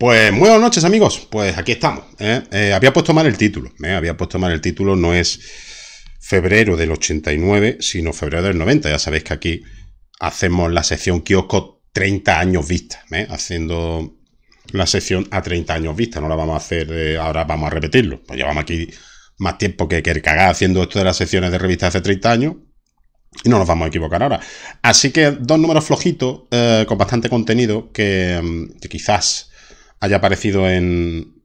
Pues muy buenas noches amigos, pues aquí estamos. ¿eh? Eh, había puesto mal el título, ¿eh? había puesto mal el título, no es febrero del 89, sino febrero del 90. Ya sabéis que aquí hacemos la sección kiosco 30 años vista, haciendo la sección a 30 años vista, no la vamos a hacer, ahora vamos a repetirlo. Pues llevamos aquí más tiempo que, que el cagar haciendo esto de las secciones de revista hace 30 años, y no nos vamos a equivocar ahora. Así que dos números flojitos, con bastante contenido, que mm, quizás haya aparecido en,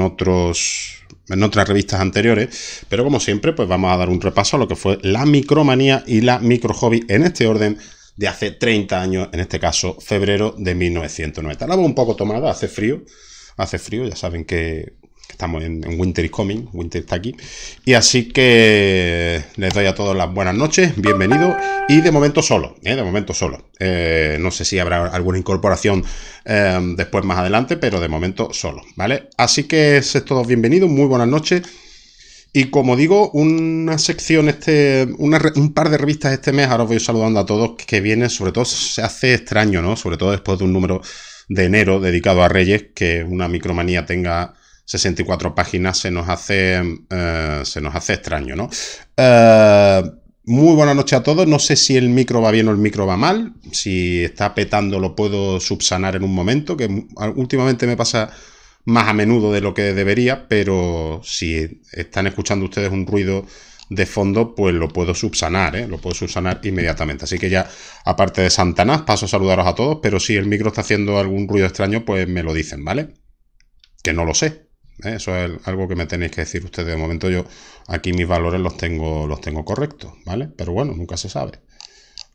otros, en otras revistas anteriores, pero como siempre, pues vamos a dar un repaso a lo que fue la micromanía y la microhobby en este orden de hace 30 años, en este caso febrero de 1990. La voy un poco tomada, hace frío, hace frío, ya saben que Estamos en, Winter is Coming, Winter está aquí. Y así que les doy a todos las buenas noches, bienvenidos. Y de momento solo, ¿eh? de momento solo. Eh, no sé si habrá alguna incorporación eh, después más adelante, pero de momento solo, ¿vale? Así que es todos bienvenidos, muy buenas noches. Y como digo, una sección, este, un par de revistas este mes, ahora os voy saludando a todos, que vienen, sobre todo se hace extraño, ¿no? Sobre todo después de un número de enero dedicado a Reyes, que una micromanía tenga 64 páginas se nos hace, eh, se nos hace extraño, ¿no? Eh, muy buena noche a todos. No sé si el micro va bien o el micro va mal. Si está petando lo puedo subsanar en un momento, que últimamente me pasa más a menudo de lo que debería, pero si están escuchando ustedes un ruido de fondo, pues lo puedo subsanar, ¿eh? lo puedo subsanar inmediatamente. Así que ya, aparte de Santanás, paso a saludaros a todos, pero si el micro está haciendo algún ruido extraño, pues me lo dicen, ¿vale? Que no lo sé. ¿eh? Eso es algo que me tenéis que decir ustedes. De momento yo aquí mis valores los tengo, los tengo correctos, ¿vale? Pero bueno, nunca se sabe.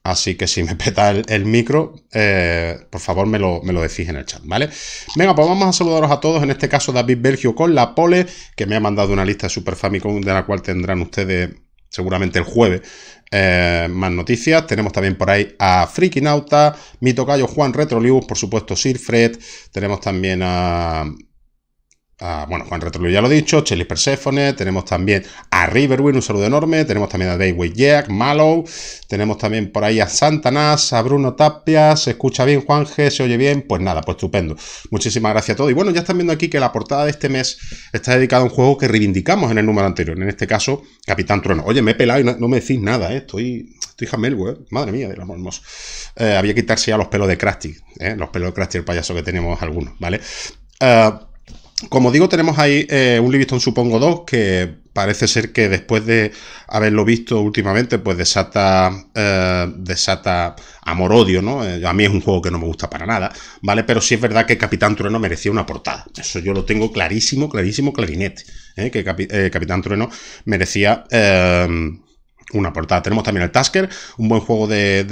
Así que si me peta el, micro, eh, por favor me lo, me decís en el chat, ¿vale? Venga, pues vamos a saludaros a todos, en este caso David Belgio con la pole, que me ha mandado una lista de Super Famicom, de la cual tendrán ustedes seguramente el jueves eh, más noticias. Tenemos también por ahí a Freaky Nauta, mi tocayo Juan Retrolibus, por supuesto Sir Fred, tenemos también a bueno, Juan Retro, ya lo he dicho, Chelis Persephone, tenemos también a Riverwind, un saludo enorme, tenemos también a Dayway Jack, Mallow, tenemos también por ahí a Santanás, a Bruno Tapia, se escucha bien Juan G, se oye bien, pues nada, pues estupendo. Muchísimas gracias a todos. Y bueno, ya están viendo aquí que la portada de este mes está dedicada a un juego que reivindicamos en el número anterior, en este caso, Capitán Trueno. Oye, me he pelado y no, me decís nada, ¿eh? estoy, estoy jamel, ¿eh? madre mía, de los eh, había que quitarse ya los pelos de Krusty, ¿eh? los pelos de Krusty, el payaso que tenemos algunos, ¿vale? Eh, como digo, tenemos ahí eh, un Livingston Supongo 2 que parece ser que después de haberlo visto últimamente, pues desata, eh, desata amor-odio, ¿no? Eh, a mí es un juego que no me gusta para nada, ¿vale? Pero sí es verdad que Capitán Trueno merecía una portada. Eso yo lo tengo clarísimo, clarísimo, clarinete. Que Capitán Trueno merecía una portada. Tenemos también el Tasker, un buen juego de,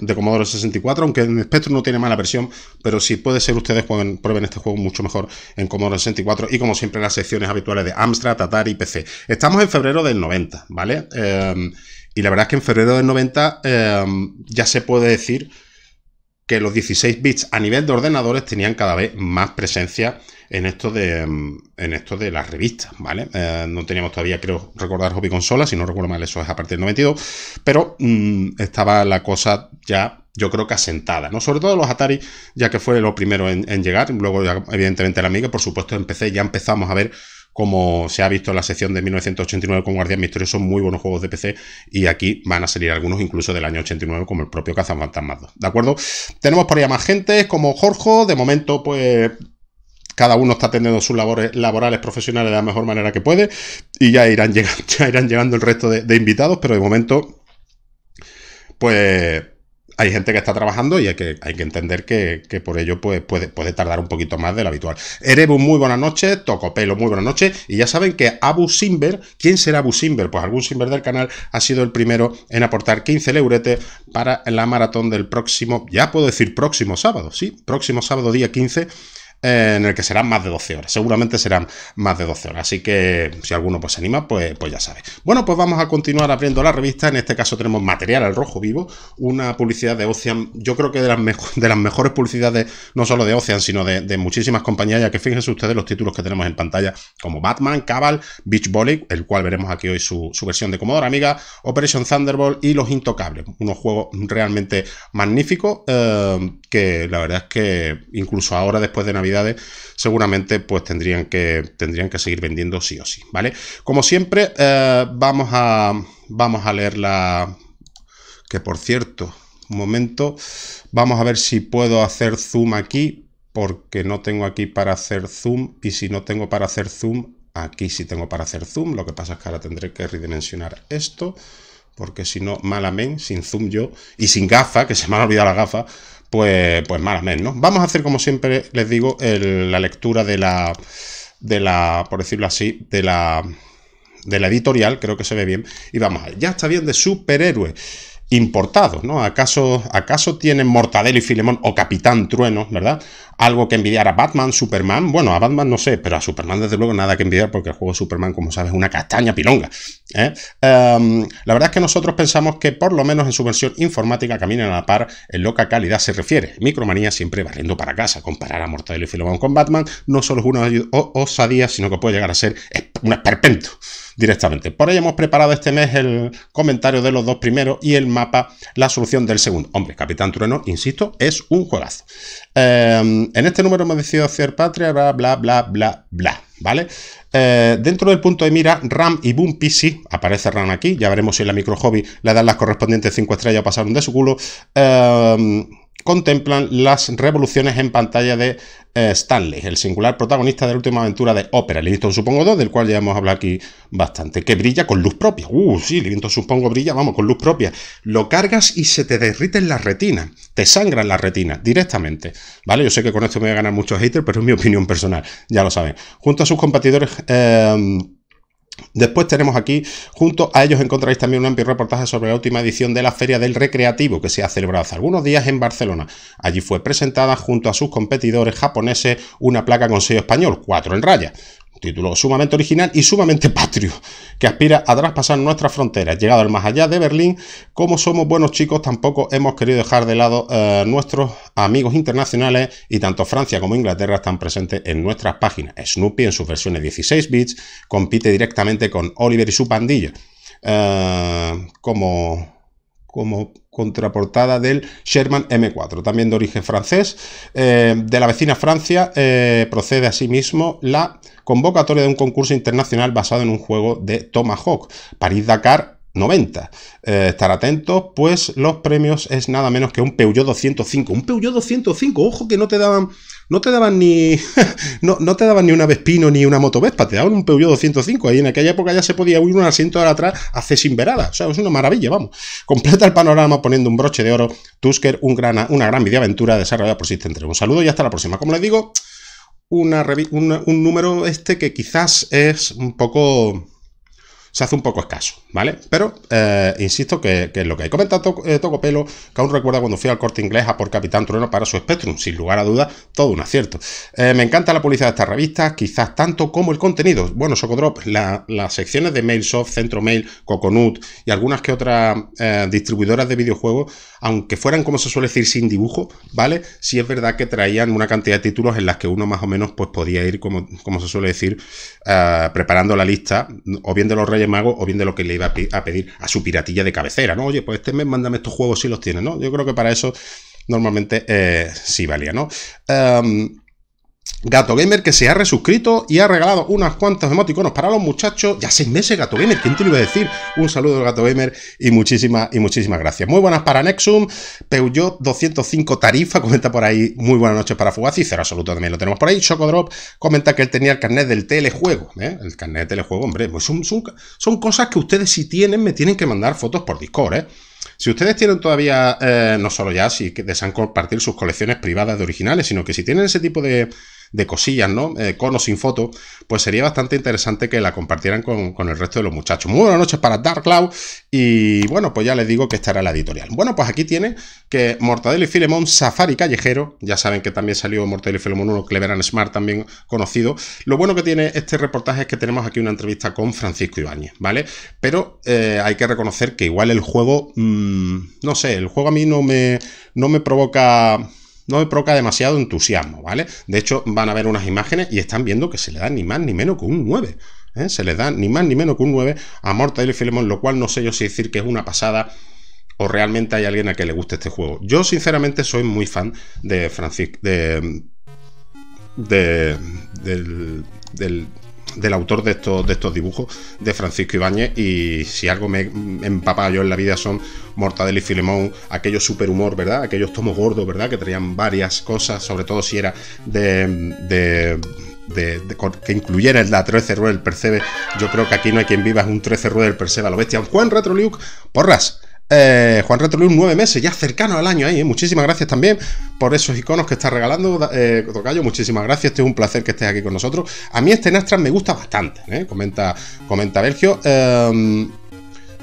de, Commodore 64, aunque en Spectrum no tiene mala versión, pero si puede ser ustedes prueben este juego mucho mejor en Commodore 64 y como siempre las secciones habituales de Amstrad, Atari y PC. Estamos en febrero del 90, ¿vale? Eh, y la verdad es que en febrero del 90 eh, ya se puede decir los 16 bits a nivel de ordenadores tenían cada vez más presencia en esto de, mm, en esto de las revistas, ¿vale? Eh, no teníamos todavía, creo, recordar Hobby Consola, si no recuerdo mal, eso es a partir del 92, pero mm, estaba la cosa ya yo creo que asentada, ¿no? Sobre todo los Atari, ya que fue lo primero en, llegar, luego evidentemente la Amiga, por supuesto empecé, ya empezamos a ver como se ha visto en la sección de 1989 con Guardián son muy buenos juegos de PC y aquí van a salir algunos incluso del año 89 como el propio Cazafantasmas 2, ¿de acuerdo? Tenemos por ahí más gente como Jorge, de momento pues cada uno está atendiendo sus labores laborales profesionales de la mejor manera que puede y ya irán llegando, el resto de invitados, pero de momento pues hay gente que está trabajando y hay que, entender que, por ello pues, puede, tardar un poquito más de lo habitual. Erebu, muy buenas noches. Tocopelo, muy buenas noches. Y ya saben que Abu Simber, ¿quién será Abu Simber? Pues algún Simber del canal ha sido el primero en aportar 15 leuretes para la maratón del próximo, ya puedo decir próximo sábado, sí, próximo sábado día 15 en el que serán más de 12 horas. Seguramente serán más de 12 horas. Así que si alguno pues se anima, pues, pues ya sabes Bueno, pues vamos a continuar abriendo la revista. En este caso tenemos material al rojo vivo, una publicidad de Ocean, yo creo que de las, de las mejores publicidades, no solo de Ocean, sino de, muchísimas compañías, ya que fíjense ustedes los títulos que tenemos en pantalla, como Batman, Cabal, Beach Volley, el cual veremos aquí hoy su, versión de Commodore Amiga, Operation Thunderbolt y Los Intocables, unos juegos realmente magníficos. Eh, que la verdad es que incluso ahora después de Navidades seguramente pues tendrían que, tendrían que seguir vendiendo sí o sí, ¿vale? Como siempre eh, vamos, a, vamos a leer la... que por cierto, un momento, vamos a ver si puedo hacer zoom aquí porque no tengo aquí para hacer zoom y si no tengo para hacer zoom, aquí sí tengo para hacer zoom, lo que pasa es que ahora tendré que redimensionar esto porque si no, malamente, sin zoom yo y sin gafa, que se me ha olvidado la gafa, pues, pues malamente, ¿no? Vamos a hacer, como siempre les digo, la lectura de la, de la, por decirlo así, de la, de la editorial, creo que se ve bien, y vamos a ya está bien de superhéroe importados, ¿no? ¿Acaso, ¿Acaso tienen Mortadelo y Filemón o Capitán Trueno, ¿verdad? Algo que envidiar a Batman, Superman, bueno, a Batman no sé, pero a Superman desde luego nada que envidiar porque el juego Superman, como sabes, es una castaña pilonga. ¿eh? Em, la verdad es que nosotros pensamos que por lo menos en su versión informática caminan a la par en loca calidad se refiere. Micromanía siempre barriendo para casa. Comparar a Mortadelo y Filemón con Batman no solo es una osadía, sino que puede llegar a ser un esperpento directamente. Por ahí hemos preparado este mes el comentario de los dos primeros y el mapa, la solución del segundo. Hombre, Capitán Trueno, insisto, es un juegazo. Em, en este número hemos decidido hacer patria, bla, bla, bla, bla, bla. ¿Vale? Eh, dentro del punto de mira, RAM y Boom PC, aparece RAM aquí, ya veremos si la micro hobby le dan las correspondientes 5 estrellas o pasaron de su culo. Em, contemplan las revoluciones en pantalla de eh, Stanley, el singular protagonista de la última aventura de Opera, Livingston Supongo 2, del cual ya hemos hablado aquí bastante, que brilla con luz propia. Uh, sí, Livingston Supongo brilla, vamos, con luz propia. Lo cargas y se te derriten las retina, te sangran la retina directamente. ¿Vale? Yo sé que con esto me voy a ganar muchos haters, pero es mi opinión personal, ya lo saben. Junto a sus competidores... Eh, Después tenemos aquí, junto a ellos encontráis también un amplio reportaje sobre la última edición de la Feria del Recreativo que se ha celebrado hace algunos días en Barcelona. Allí fue presentada junto a sus competidores japoneses una placa con sello español, 4 en raya título sumamente original y sumamente patrio, que aspira a traspasar nuestras fronteras. Llegado al más allá de Berlín, como somos buenos chicos, tampoco hemos querido dejar de lado a eh, nuestros amigos internacionales y tanto Francia como Inglaterra están presentes en nuestras páginas. Snoopy, en sus versiones 16 bits, compite directamente con Oliver y su pandilla. Eh, como, como contraportada del Sherman M4, también de origen francés. Eh, de la vecina Francia eh, procede asimismo la convocatoria de un concurso internacional basado en un juego de Tomahawk, París-Dakar 90. Eh, estar atentos, pues los premios es nada menos que un Peugeot 205. Un Peugeot 205, ojo que no te daban no te daban ni no, no, te daban ni una Vespino ni una Vespa, te daban un Peugeot 205, ahí en aquella época ya se podía huir un asiento de atrás hace sin verada, o sea, es una maravilla, vamos. Completa el panorama poniendo un broche de oro, Tusker, un gran, una gran aventura desarrollada por System Un saludo y hasta la próxima. Como les digo, un número este que quizás es un poco se hace un poco escaso, ¿vale? Pero eh, insisto que, es lo que hay. Comenta eh, Tocopelo que aún recuerda cuando fui al corte inglés a por Capitán Trueno para su Spectrum, sin lugar a dudas, todo un acierto. Eh, me encanta la publicidad de estas revistas, quizás tanto como el contenido. Bueno, Socodrop, las secciones de Mailsoft, Centro Mail, Coconut y algunas que otras distribuidoras de videojuegos, aunque fueran como se suele decir sin dibujo, ¿vale? Sí es verdad que traían una cantidad de títulos en las que uno más o menos pues podía ir, como, como se suele decir, preparando la lista, o viendo los reyes Mago o bien de lo que le iba a pedir a su piratilla de cabecera, ¿no? Oye, pues este mes mándame estos juegos si los tienes, ¿no? Yo creo que para eso normalmente eh, sí valía, ¿no? Em, Gato Gamer que se ha resuscrito y ha regalado unas cuantas emoticonos para los muchachos. Ya seis meses, Gato Gamer, ¿quién te lo iba a decir? Un saludo, Gato Gamer, y muchísimas y muchísimas gracias. Muy buenas para Nexum, Peugeot 205 Tarifa, comenta por ahí, muy buenas noches para Fugazi, Cero Absoluto también lo tenemos por ahí. Chocodrop comenta que él tenía el carnet del telejuego, ¿eh? El carnet de telejuego, hombre, pues son, cosas que ustedes si tienen, me tienen que mandar fotos por Discord, ¿eh? Si ustedes tienen todavía, eh, no solo ya, si desean compartir sus colecciones privadas de originales, sino que si tienen ese tipo de de cosillas, ¿no? Eh, con o sin foto, pues sería bastante interesante que la compartieran con, el resto de los muchachos. Muy buenas noches para Dark Cloud y bueno, pues ya les digo que estará la editorial. Bueno, pues aquí tiene que Mortadelo y Filemón, Safari Callejero, ya saben que también salió Mortadelo y Filemón 1, Clever Smart, también conocido. Lo bueno que tiene este reportaje es que tenemos aquí una entrevista con Francisco Ibáñez, ¿vale? Pero eh, hay que reconocer que igual el juego, mm, no sé, el juego a mí no me, no me provoca no me provoca demasiado entusiasmo, ¿vale? De hecho, van a ver unas imágenes y están viendo que se le da ni más ni menos que un 9. ¿eh? Se le da ni más ni menos que un 9 a Mortal y Filemon, lo cual no sé yo si decir que es una pasada o realmente hay alguien a que le guste este juego. Yo, sinceramente, soy muy fan de de... de... del... del del autor de estos, de estos dibujos, de Francisco Ibáñez, y si algo me empapa yo en la vida son Mortadelo y Filemón, aquellos superhumor, ¿verdad? Aquellos tomos gordos, ¿verdad? Que traían varias cosas, sobre todo si era de, de de, que incluyera la 13 ruedas del Percebe. Yo creo que aquí no hay quien viva es un 13 ruedas del Percebe a lo bestia. Juan Retroliuk, porras. Eh, Juan Retrolun, nueve meses, ya cercano al año ahí. ¿eh? Muchísimas gracias también por esos iconos que estás regalando, eh, Tocayo. Muchísimas gracias, este es un placer que estés aquí con nosotros. A mí este Nastran me gusta bastante, ¿eh? comenta, comenta Belgio em,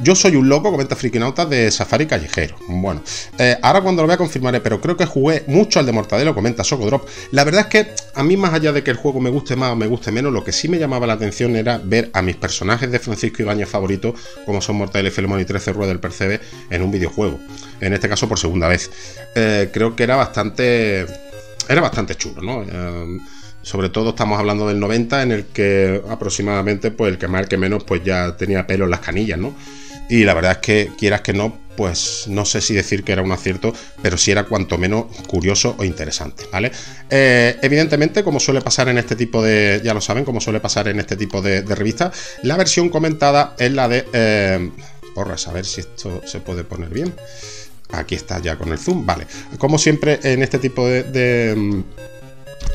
yo soy un loco, comenta Frikinautas de Safari Callejero. Bueno, eh, ahora cuando lo vea confirmaré, pero creo que jugué mucho al de Mortadelo, comenta Socodrop. La verdad es que a mí, más allá de que el juego me guste más o me guste menos, lo que sí me llamaba la atención era ver a mis personajes de Francisco Ibañez favoritos, como son Mortadelo y y 13 Ruedas del Percebe, en un videojuego. En este caso, por segunda vez. Eh, creo que era bastante. Era bastante chulo, ¿no? Em, sobre todo estamos hablando del 90 en el que aproximadamente pues el que más el que menos pues ya tenía pelo en las canillas, ¿no? Y la verdad es que, quieras que no, pues no sé si decir que era un acierto, pero sí era cuanto menos curioso o interesante, ¿vale? Eh, evidentemente, como suele pasar en este tipo de, ya lo saben, como suele pasar en este tipo de, revistas, la versión comentada es la de... Eh, porras, a ver si esto se puede poner bien. Aquí está ya con el zoom, vale. Como siempre en este tipo de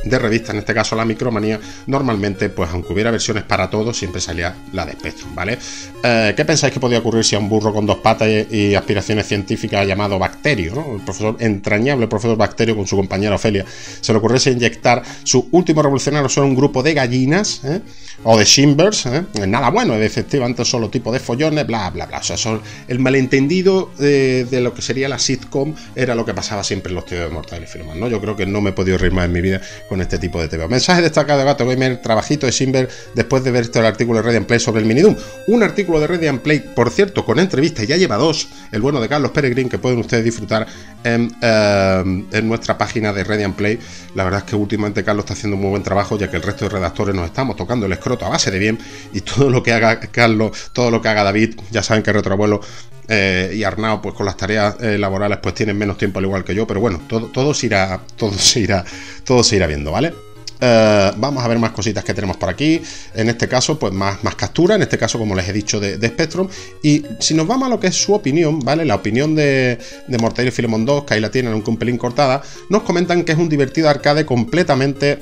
de revista, en este caso la Micromanía, normalmente, pues aunque hubiera versiones para todos, siempre salía la de Spectrum, ¿vale? Eh, ¿Qué pensáis que podía ocurrir si a un burro con dos patas y, aspiraciones científicas llamado Bacterio, el profesor entrañable, el profesor Bacterio con su compañera Ofelia, se le ocurriese inyectar su último revolucionario son un grupo de gallinas ¿eh? o de shimbers, ¿eh? eh nada bueno, es efectivamente solo tipo de follones, bla, bla, bla. O sea, son el malentendido de, lo que sería la sitcom era lo que pasaba siempre en los tíos de Mortales Kombat ¿no? Yo creo que no me he podido reír más en mi vida con este tipo de temas. Mensaje destacado de Gato Gamer, trabajito de Simber después de ver este artículo de Red Play sobre el mini-doom... Un artículo de Red and Play, por cierto, con entrevista, ya lleva dos, el bueno de Carlos Peregrín, que pueden ustedes disfrutar en, em, nuestra página de Red and Play. La verdad es que últimamente Carlos está haciendo un muy buen trabajo, ya que el resto de redactores nos estamos tocando el escroto a base de bien y todo lo que haga Carlos, todo lo que haga David, ya saben que Retroabuelo eh, y Arnao, pues con las tareas eh, laborales, pues tienen menos tiempo al igual que yo, pero bueno, todo, se irá, todo se irá, todo se irá viendo, ¿vale? Eh, vamos a ver más cositas que tenemos por aquí. En este caso, pues más, más captura. En este caso, como les he dicho, de, Spectrum. Y si nos vamos a lo que es su opinión, ¿vale? La opinión de, de y Filemon 2, que ahí la tienen, aunque un pelín cortada, nos comentan que es un divertido arcade completamente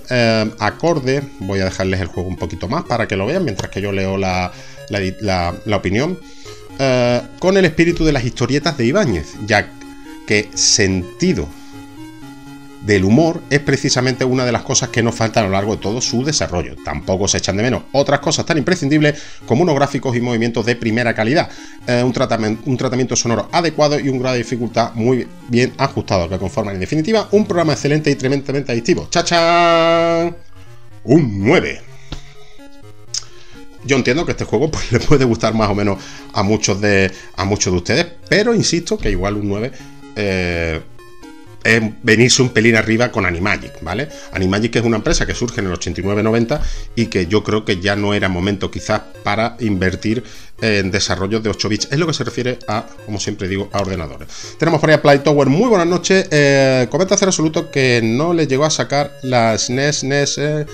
acorde. Voy a dejarles el juego un poquito más para que lo vean mientras que yo leo la, la, la opinión. Eh, con el espíritu de las historietas de Ibáñez, ya que sentido del humor es precisamente una de las cosas que nos faltan a lo largo de todo su desarrollo. Tampoco se echan de menos otras cosas tan imprescindibles como unos gráficos y movimientos de primera calidad, eh, un, tratamiento, sonoro adecuado y un grado de dificultad muy bien ajustado, que conforman en definitiva un programa excelente y tremendamente adictivo. ¡Chachán! Un 9 yo entiendo que este juego pues, le puede gustar más o menos a muchos de, a muchos de ustedes, pero insisto que igual un 9 eh, es venirse un pelín arriba con Animagic, ¿vale? Animagic es una empresa que surge en el 89-90 y que yo creo que ya no era momento quizás para invertir en desarrollo de 8 bits. Es lo que se refiere a, como siempre digo, a ordenadores. Tenemos por ahí a Play Tower. Muy buenas noches. Eh, comenta hace Absoluto que no le llegó a sacar las NES, NES... Eh,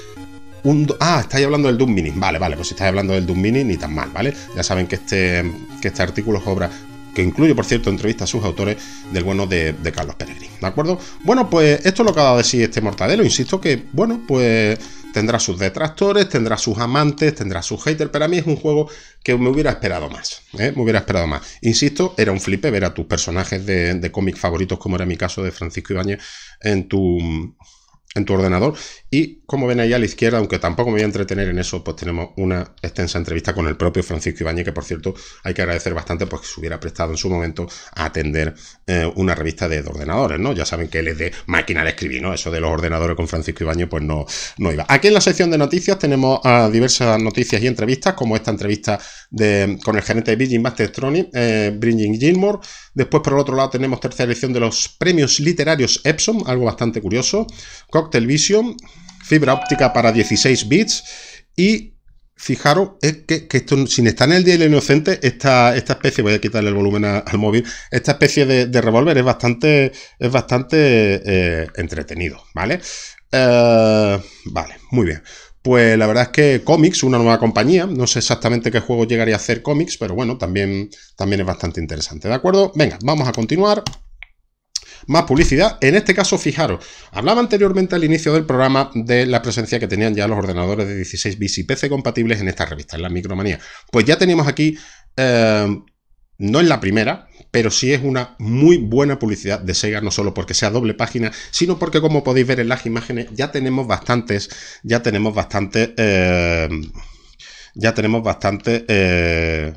ah, estáis hablando del Doom Mini. Vale, vale, pues si estáis hablando del Doom Mini, ni tan mal, ¿vale? Ya saben que este, este artículo es obra que incluye, por cierto, entrevistas a sus autores del bueno de, Carlos Peregrín. ¿De acuerdo? Bueno, pues esto es lo que ha dado de sí este mortadelo. Insisto que, bueno, pues tendrá sus detractores, tendrá sus amantes, tendrá sus haters, pero a mí es un juego que me hubiera esperado más, ¿eh? me hubiera esperado más. Insisto, era un flipe ver a tus personajes de, cómics favoritos, como era mi caso de Francisco Ibáñez, en tu, en tu ordenador, y como ven ahí a la izquierda, aunque tampoco me voy a entretener en eso, pues tenemos una extensa entrevista con el propio Francisco Ibañez... que por cierto hay que agradecer bastante porque se hubiera prestado en su momento a atender eh, una revista de, ordenadores, ¿no? Ya saben que él es de máquina de escribir, ¿no? Eso de los ordenadores con Francisco Ibañez pues no, no iba. Aquí en la sección de noticias tenemos ah, diversas noticias y entrevistas, como esta entrevista de, con el gerente de Virgin Mastertronic, eh, Tronic, Bringing Gilmore. Después, por el otro lado, tenemos tercera edición de los premios literarios Epsom, algo bastante curioso. Cocktail Vision fibra óptica para 16 bits y fijaros es que, esto, sin estar en el día del inocente, esta, esta especie, voy a quitarle el volumen al móvil, esta especie de, revólver es bastante, es bastante eh, entretenido, ¿vale? Eh, vale, muy bien. Pues la verdad es que Comics, una nueva compañía, no sé exactamente qué juego llegaría a hacer Comics, pero bueno, también, también es bastante interesante, ¿de acuerdo? Venga, vamos a continuar más publicidad. En este caso, fijaros, hablaba anteriormente al inicio del programa de la presencia que tenían ya los ordenadores de 16 bits y PC compatibles en esta revista, en la Micromanía. Pues ya tenemos aquí, eh, no es la primera, pero sí es una muy buena publicidad de Sega, no solo porque sea doble página, sino porque como podéis ver en las imágenes, ya tenemos bastantes, ya tenemos bastantes, eh, ya tenemos bastantes... Eh,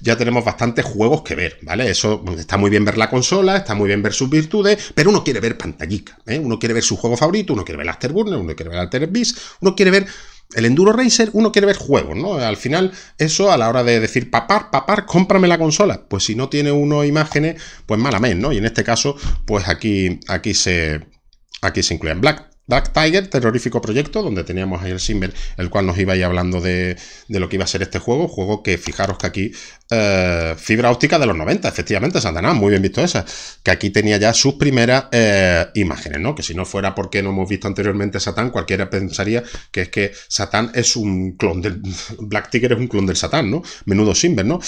ya tenemos bastantes juegos que ver, ¿vale? Eso mm, está muy bien ver la consola, está muy bien ver sus virtudes, pero uno quiere ver pantallica, ¿eh? Uno quiere ver su juego favorito, uno quiere ver el Afterburner, uno quiere ver el Alter Beast, uno quiere ver el Enduro Racer, uno quiere ver juegos, ¿no? Al final, eso a la hora de decir, papar, papar, cómprame la consola. Pues si no tiene uno imágenes, pues vez, ¿no? Y en este caso, pues aquí, aquí se, aquí se incluyen. Black Black Tiger, terrorífico proyecto, donde teníamos ahí el Simber, el cual nos iba ahí hablando de, lo que iba a ser este juego. Juego que fijaros que aquí, eh, fibra óptica de los 90, efectivamente, Satanás, muy bien visto esa. Que aquí tenía ya sus primeras eh, imágenes, ¿no? Que si no fuera porque no hemos visto anteriormente Satán, cualquiera pensaría que es que Satán es un clon del. Black Tiger es un clon del Satán, ¿no? Menudo Simber, ¿no?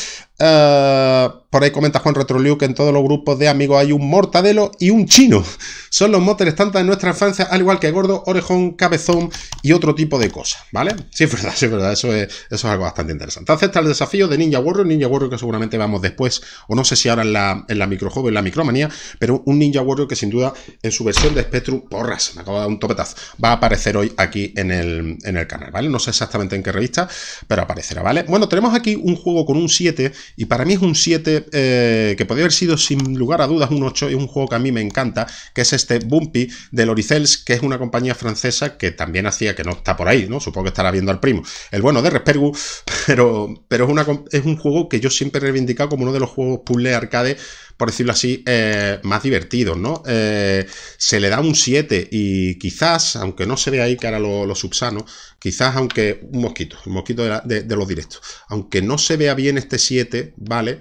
Eh por ahí comenta Juan Retroliu que en todos los grupos de amigos hay un mortadelo y un chino. Son los motores tantas de nuestra infancia, al igual que gordo, orejón, cabezón y otro tipo de cosas, ¿vale? Sí, es verdad, sí, es verdad, eso es, eso es algo bastante interesante. Entonces está el desafío de Ninja Warrior, Ninja Warrior que seguramente vamos después, o no sé si ahora en la, en la en la micromanía, pero un Ninja Warrior que sin duda en su versión de Spectrum, porras, me acabo de dar un topetazo, va a aparecer hoy aquí en el, en el canal, ¿vale? No sé exactamente en qué revista, pero aparecerá, ¿vale? Bueno, tenemos aquí un juego con un 7 y para mí es un 7 eh, que podría haber sido sin lugar a dudas un 8, y un juego que a mí me encanta, que es este Bumpy de Loricels, que es una compañía francesa que también hacía, que no está por ahí, ¿no? Supongo que estará viendo al primo, el bueno de Respergu, pero, pero es, una, es un juego que yo siempre he reivindicado como uno de los juegos puzzle arcade por decirlo así, eh, más divertido, ¿no? Eh, se le da un 7 y quizás, aunque no se ve ahí que ahora lo, subsano, quizás aunque un mosquito, un mosquito de, de, los directos, aunque no se vea bien este 7, ¿vale?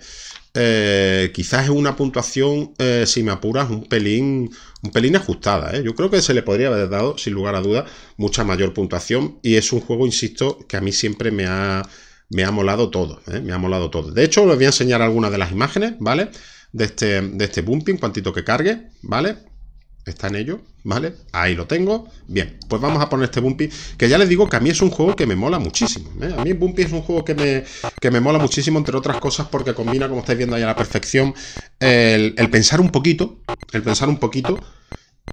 Eh, quizás es una puntuación, si me apuras, un pelín, un pelín ajustada. Yo creo que se le podría haber dado, sin lugar a duda, mucha mayor puntuación. Y es un juego, insisto, que a mí siempre me ha, me ha molado todo. Me ha molado todo. De hecho, os voy a enseñar algunas de las imágenes, ¿vale? de este, de este bumping, cuantito que cargue, ¿vale? Está en ello, ¿vale? Ahí lo tengo. Bien, pues vamos a poner este bumping. que ya les digo que a mí es un juego que me mola muchísimo. ¿eh? A mí Bumpy es un juego que me, mola muchísimo, entre otras cosas, porque combina, como estáis viendo ahí a la perfección, el, pensar un poquito, el pensar un poquito,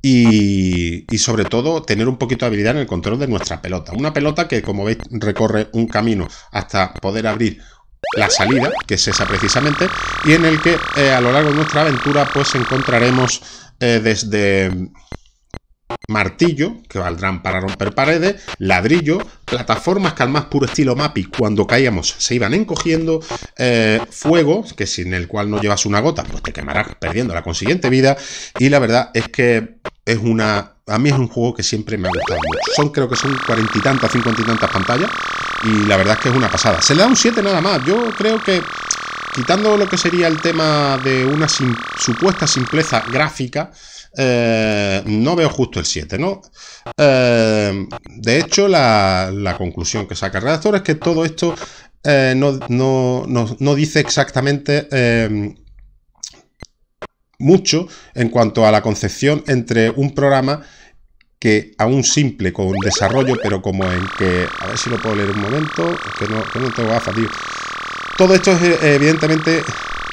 y, y, sobre todo tener un poquito de habilidad en el control de nuestra pelota. Una pelota que, como veis, recorre un camino hasta poder abrir la salida, que es esa precisamente, y en el que eh, a lo largo de nuestra aventura pues encontraremos eh, desde martillo, que valdrán para romper paredes, ladrillo, plataformas que al más puro estilo MAPI cuando caíamos se iban encogiendo, eh, fuego, que sin el cual no llevas una gota, pues te quemarás perdiendo la consiguiente vida, y la verdad es que es una. A mí es un juego que siempre me ha gustado mucho. Son, creo que son cuarenta y tantas, cincuenta y tantas pantallas. Y la verdad es que es una pasada. Se le da un 7 nada más. Yo creo que, quitando lo que sería el tema de una supuesta simpleza gráfica, eh, no veo justo el 7, ¿no? Eh, de hecho, la, conclusión que saca el redactor es que todo esto eh, no, no, dice exactamente mucho en cuanto a la concepción entre un programa que aún simple con desarrollo, pero como en que. A ver si lo puedo leer un momento. Que no, que no tengo gafas, tío. Todo esto es eh, evidentemente.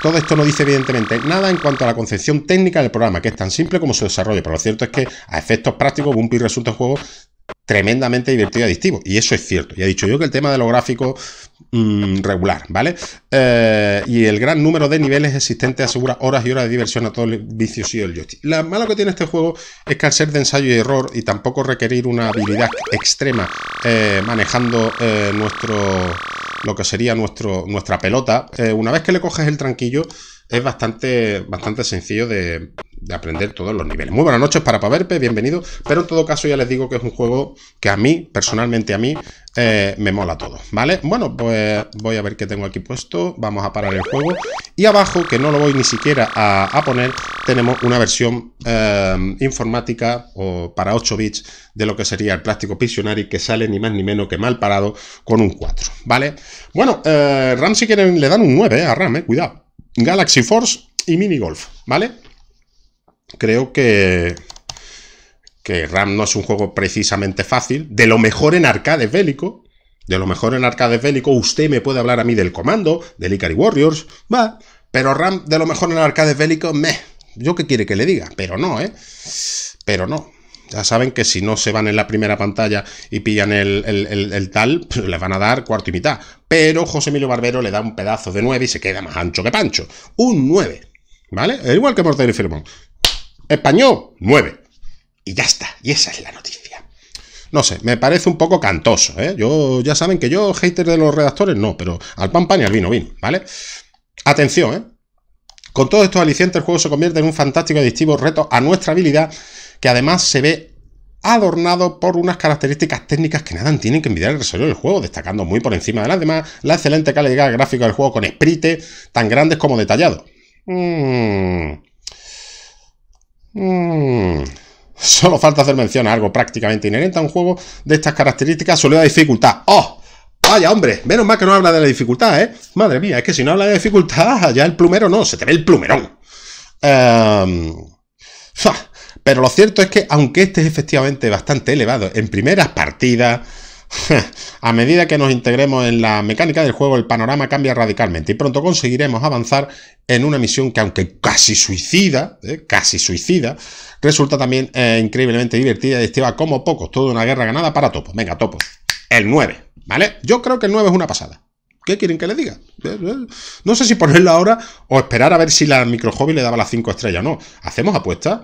Todo esto no dice evidentemente nada en cuanto a la concepción técnica del programa, que es tan simple como su desarrollo, pero lo cierto es que a efectos prácticos Bumpy resulta un juego tremendamente divertido y adictivo. Y eso es cierto. Y he dicho yo que el tema de lo gráfico mm, regular, ¿vale? Eh, y el gran número de niveles existentes asegura horas y horas de diversión a todo el vicio y el joystick. La mala que tiene este juego es que al ser de ensayo y error y tampoco requerir una habilidad extrema eh, manejando eh, nuestro lo que sería nuestro, nuestra pelota, una vez que le coges el tranquillo, es bastante, bastante sencillo de, de aprender todos los niveles. Muy buenas noches para Paverpe, bienvenido. Pero en todo caso ya les digo que es un juego que a mí, personalmente a mí, eh, me mola todo, ¿vale? Bueno, pues voy a ver qué tengo aquí puesto. Vamos a parar el juego. Y abajo, que no lo voy ni siquiera a, poner, tenemos una versión eh, informática o para 8 bits de lo que sería el plástico Pisionary. que sale ni más ni menos que mal parado con un 4, ¿vale? Bueno, eh, Ram si quieren le dan un 9 a Ram, cuidado. Galaxy Force y Mini Golf, ¿vale? creo que, RAM no es un juego precisamente fácil, de lo mejor en Arcades bélico, de lo mejor en Arcades bélico, usted me puede hablar a mí del comando, del y Warriors, va, pero RAM de lo mejor en Arcades bélico, me, yo qué quiere que le diga, pero no, ¿eh? Pero no. Ya saben que si no se van en la primera pantalla y pillan el, tal, les pues van a dar cuarto y mitad. Pero José Emilio Barbero le da un pedazo de nueve y se queda más ancho que Pancho. Un 9. ¿Vale? Igual que Mortal y Firmón español, 9. Y ya está, y esa es la noticia. No sé, me parece un poco cantoso, ¿eh? Yo, ya saben que yo, hater de los redactores, no, pero al pan pan y al vino vino, ¿vale? Atención, ¿eh? Con todos estos alicientes, el juego se convierte en un fantástico y adictivo reto a nuestra habilidad, que además se ve adornado por unas características técnicas que nada tienen que envidiar el desarrollo del juego, destacando muy por encima de las demás la excelente calidad gráfica del juego con sprites tan grandes como detallados. Mmm... Mmm... Solo falta hacer mención a algo prácticamente inherente a un juego de estas características, suele la dificultad. ¡Oh! Vaya, hombre, menos mal que no habla de la dificultad, ¿eh? Madre mía, es que si no habla de dificultad, allá el plumero no, se te ve el plumerón. Em, pero lo cierto es que, aunque este es efectivamente bastante elevado en primeras partidas, A medida que nos integremos en la mecánica del juego, el panorama cambia radicalmente y pronto conseguiremos avanzar en una misión que, aunque casi suicida, ¿eh? casi suicida, resulta también eh, increíblemente divertida y estiba como pocos. Toda una guerra ganada para Topo. Venga, Topo. El 9, ¿vale? Yo creo que el 9 es una pasada. ¿Qué quieren que le diga? ¿Eh? No sé si ponerlo ahora o esperar a ver si la micro le daba las 5 estrellas no. ¿Hacemos apuestas?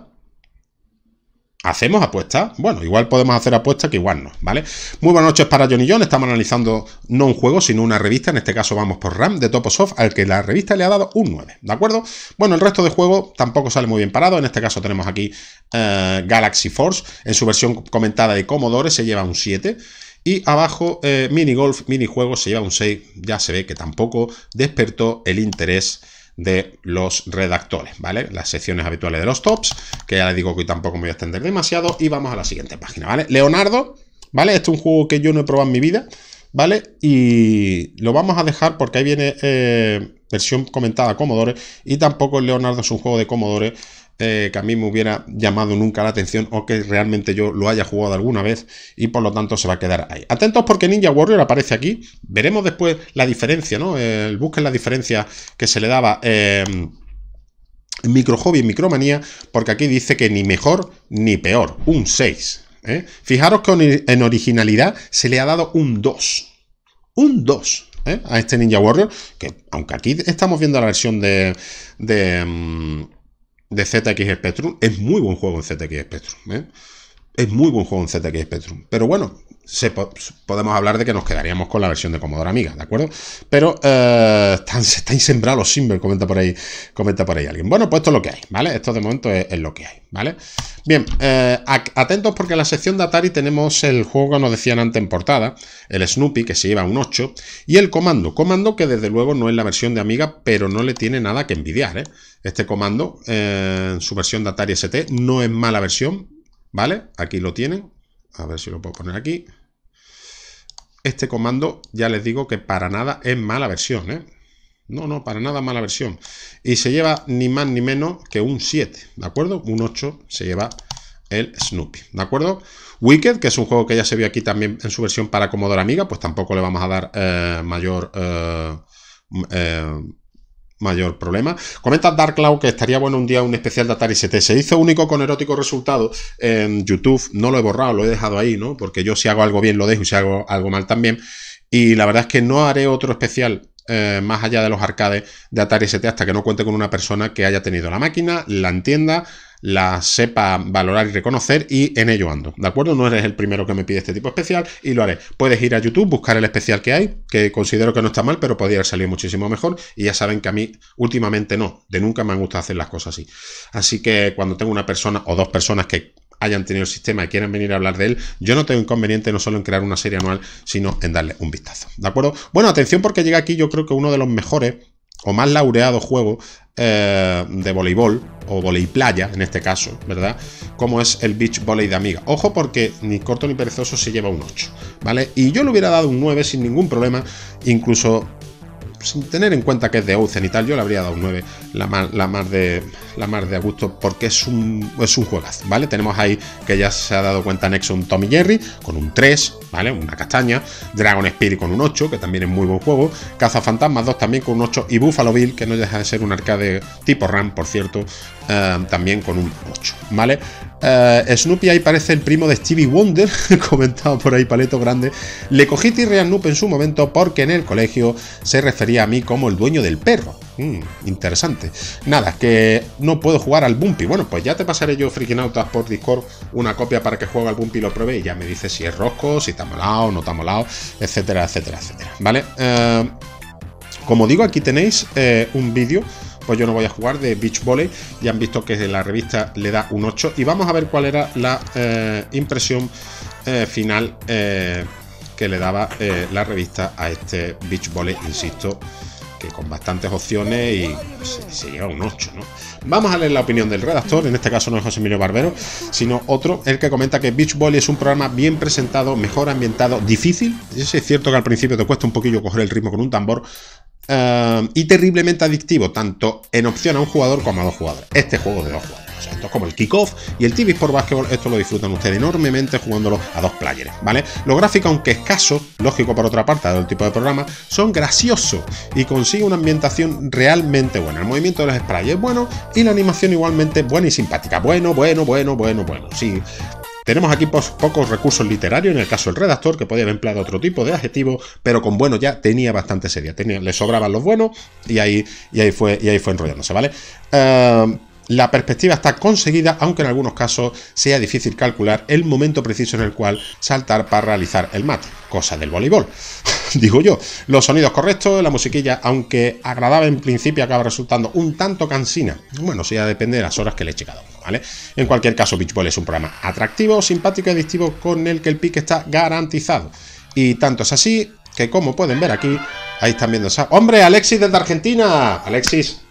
¿Hacemos apuesta? Bueno, igual podemos hacer apuesta que igual no, ¿vale? Muy buenas noches para Johnny John. Estamos analizando no un juego, sino una revista. En este caso vamos por RAM de Toposoft, al que la revista le ha dado un 9, ¿de acuerdo? Bueno, el resto de juego tampoco sale muy bien parado. En este caso tenemos aquí eh, Galaxy Force. En su versión comentada de Commodore se lleva un 7. Y abajo, eh, Minigolf, minijuego se lleva un 6. Ya se ve que tampoco despertó el interés de los redactores, ¿vale? Las secciones habituales de los tops, que ya les digo que hoy tampoco me voy a extender demasiado, y vamos a la siguiente página, ¿vale? Leonardo, ¿vale? Este es un juego que yo no he probado en mi vida, ¿vale? Y lo vamos a dejar porque ahí viene eh, versión comentada Commodore, y tampoco Leonardo es un juego de Commodore, eh, que a mí me hubiera llamado nunca la atención o que realmente yo lo haya jugado alguna vez y por lo tanto se va a quedar ahí. Atentos porque Ninja Warrior aparece aquí. Veremos después la diferencia, ¿no? El busquen la diferencia que se le daba. Eh, micro hobby, micromanía, porque aquí dice que ni mejor ni peor, un 6. ¿eh? Fijaros que en originalidad se le ha dado un 2. Un 2. A este Ninja Warrior, que aunque aquí estamos viendo la versión de, mm, de ZX Spectrum. Es muy buen juego en ZX Spectrum. ¿eh? Es muy buen juego en ZX Spectrum. Pero bueno, podemos hablar de que nos quedaríamos con la versión de Commodore Amiga, ¿de acuerdo? Pero eh, están, sembrados los comenta por ahí, comenta por ahí alguien. Bueno, pues esto es lo que hay, ¿vale? Esto de momento es, lo que hay, ¿vale? Bien, eh, atentos porque en la sección de Atari tenemos el juego que nos decían antes en portada, el Snoopy, que se lleva un 8, y el comando, comando que desde luego no es la versión de Amiga, pero no le tiene nada que envidiar, ¿eh? Este comando, eh, en su versión de Atari ST, no es mala versión, ¿vale? Aquí lo tienen, a ver si lo puedo poner aquí. Este comando ya les digo que para nada es mala versión, ¿eh? No, no, para nada mala versión. Y se lleva ni más ni menos que un 7, ¿de acuerdo? Un 8 se lleva el Snoopy, ¿de acuerdo? Wicked, que es un juego que ya se vio aquí también en su versión para Commodore Amiga, pues tampoco le vamos a dar eh, mayor... Eh, eh, mayor problema. Comenta Dark Cloud que estaría bueno un día un especial de Atari ST. Se hizo único con erótico resultado en YouTube. No lo he borrado, lo he dejado ahí, ¿no? Porque yo si hago algo bien lo dejo y si hago algo mal también. Y la verdad es que no haré otro especial eh, más allá de los arcades de Atari ST hasta que no cuente con una persona que haya tenido la máquina, la entienda la sepa valorar y reconocer y en ello ando. ¿De acuerdo? No eres el primero que me pide este tipo especial y lo haré. Puedes ir a YouTube, buscar el especial que hay, que considero que no está mal, pero podría salir muchísimo mejor y ya saben que a mí últimamente no, de nunca me han gustado hacer las cosas así. Así que cuando tengo una persona o dos personas que hayan tenido el sistema y quieran venir a hablar de él, yo no tengo inconveniente no solo en crear una serie anual, sino en darle un vistazo. ¿De acuerdo? Bueno, atención porque llega aquí yo creo que uno de los mejores o más laureados juegos eh, de voleibol o volei playa en este caso, ¿verdad? Como es el beach volley de amiga. Ojo porque ni corto ni perezoso se lleva un 8, ¿vale? Y yo le hubiera dado un 9 sin ningún problema, incluso sin tener en cuenta que es de Ocean y tal, yo le habría dado un 9 la más, de, la de a gusto porque es un, un juegazo, ¿vale? Tenemos ahí que ya se ha dado cuenta Nexon Tommy Jerry con un 3, ¿vale? Una castaña, Dragon Spirit con un 8, que también es muy buen juego, Caza 2 también con un 8 y Buffalo Bill, que no deja de ser un arcade tipo RAM, por cierto, eh, también con un 8, ¿vale? Eh, Snoopy ahí parece el primo de Stevie Wonder, comentado por ahí Paleto Grande. Le cogí tirre Noop en su momento porque en el colegio se refería a mí como el dueño del perro Mm, interesante. Nada, que no puedo jugar al Bumpy. Bueno, pues ya te pasaré yo, Frikinautas, por Discord una copia para que juegue al Bumpy y lo pruebe. Y ya me dice si es rosco, si está molado, no está molado, etcétera, etcétera, etcétera. ¿Vale? Eh, como digo, aquí tenéis eh, un vídeo. Pues yo no voy a jugar de Beach Volley. Ya han visto que la revista le da un 8. Y vamos a ver cuál era la eh, impresión final que le daba la revista a este Beach Volley, insisto con bastantes opciones y se, llega un 8, ¿no? Vamos a leer la opinión del redactor, en este caso no es José Emilio Barbero, sino otro, el que comenta que Beach Volley es un programa bien presentado, mejor ambientado, difícil. es cierto que al principio te cuesta un poquillo coger el ritmo con un tambor, eh, y terriblemente adictivo, tanto en opción a un jugador como a dos jugadores. Este juego de dos jugadores esto es como el kickoff y el TV por básquetbol, esto lo disfrutan ustedes enormemente jugándolo a dos players, ¿vale? Los gráficos, aunque escasos, lógico por otra parte del tipo de programa, son graciosos y consiguen una ambientación realmente buena. El movimiento de las sprays es bueno y la animación igualmente buena y simpática. Bueno, bueno, bueno, bueno, bueno. Sí, tenemos aquí pocos recursos literarios, en el caso del redactor, que podía haber empleado otro tipo de adjetivo, pero con bueno ya tenía bastante seria. Tenía, le sobraban los buenos y ahí, y ahí, fue, y ahí fue enrollándose, ¿vale? Eh, la perspectiva está conseguida, aunque en algunos casos sea difícil calcular el momento preciso en el cual saltar para realizar el mate, cosa del voleibol. Digo yo, los sonidos correctos, la musiquilla, aunque agradable en principio, acaba resultando un tanto cansina. Bueno, si ya depende de las horas que le he cada ¿vale? En cualquier caso, Beach Ball es un programa atractivo, simpático y adictivo con el que el pique está garantizado. Y tanto es así que, como pueden ver aquí, ahí están viendo esa... ¡Hombre, Alexis desde Argentina! Alexis,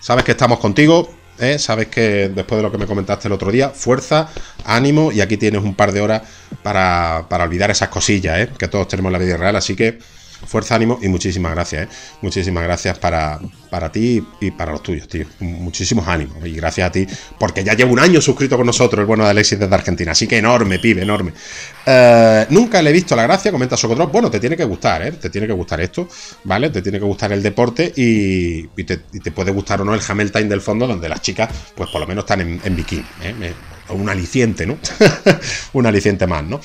sabes que estamos contigo. ¿Eh? sabes que después de lo que me comentaste el otro día, fuerza, ánimo y aquí tienes un par de horas para, para olvidar esas cosillas ¿eh? que todos tenemos la vida real. Así que Fuerza, ánimo y muchísimas gracias, ¿eh? Muchísimas gracias para, ti y para los tuyos, tío. Muchísimos ánimos y gracias a ti, porque ya llevo un año suscrito con nosotros el bueno de Alexis desde Argentina. Así que enorme, pibe, enorme. Eh, nunca le he visto la gracia, comenta otro Bueno, te tiene que gustar, ¿eh? Te tiene que gustar esto, ¿vale? Te tiene que gustar el deporte y, te, puede gustar o no el Hamel Time del fondo, donde las chicas, pues por lo menos están en, en bikini, ¿eh? un aliciente, ¿no? un aliciente más, ¿no?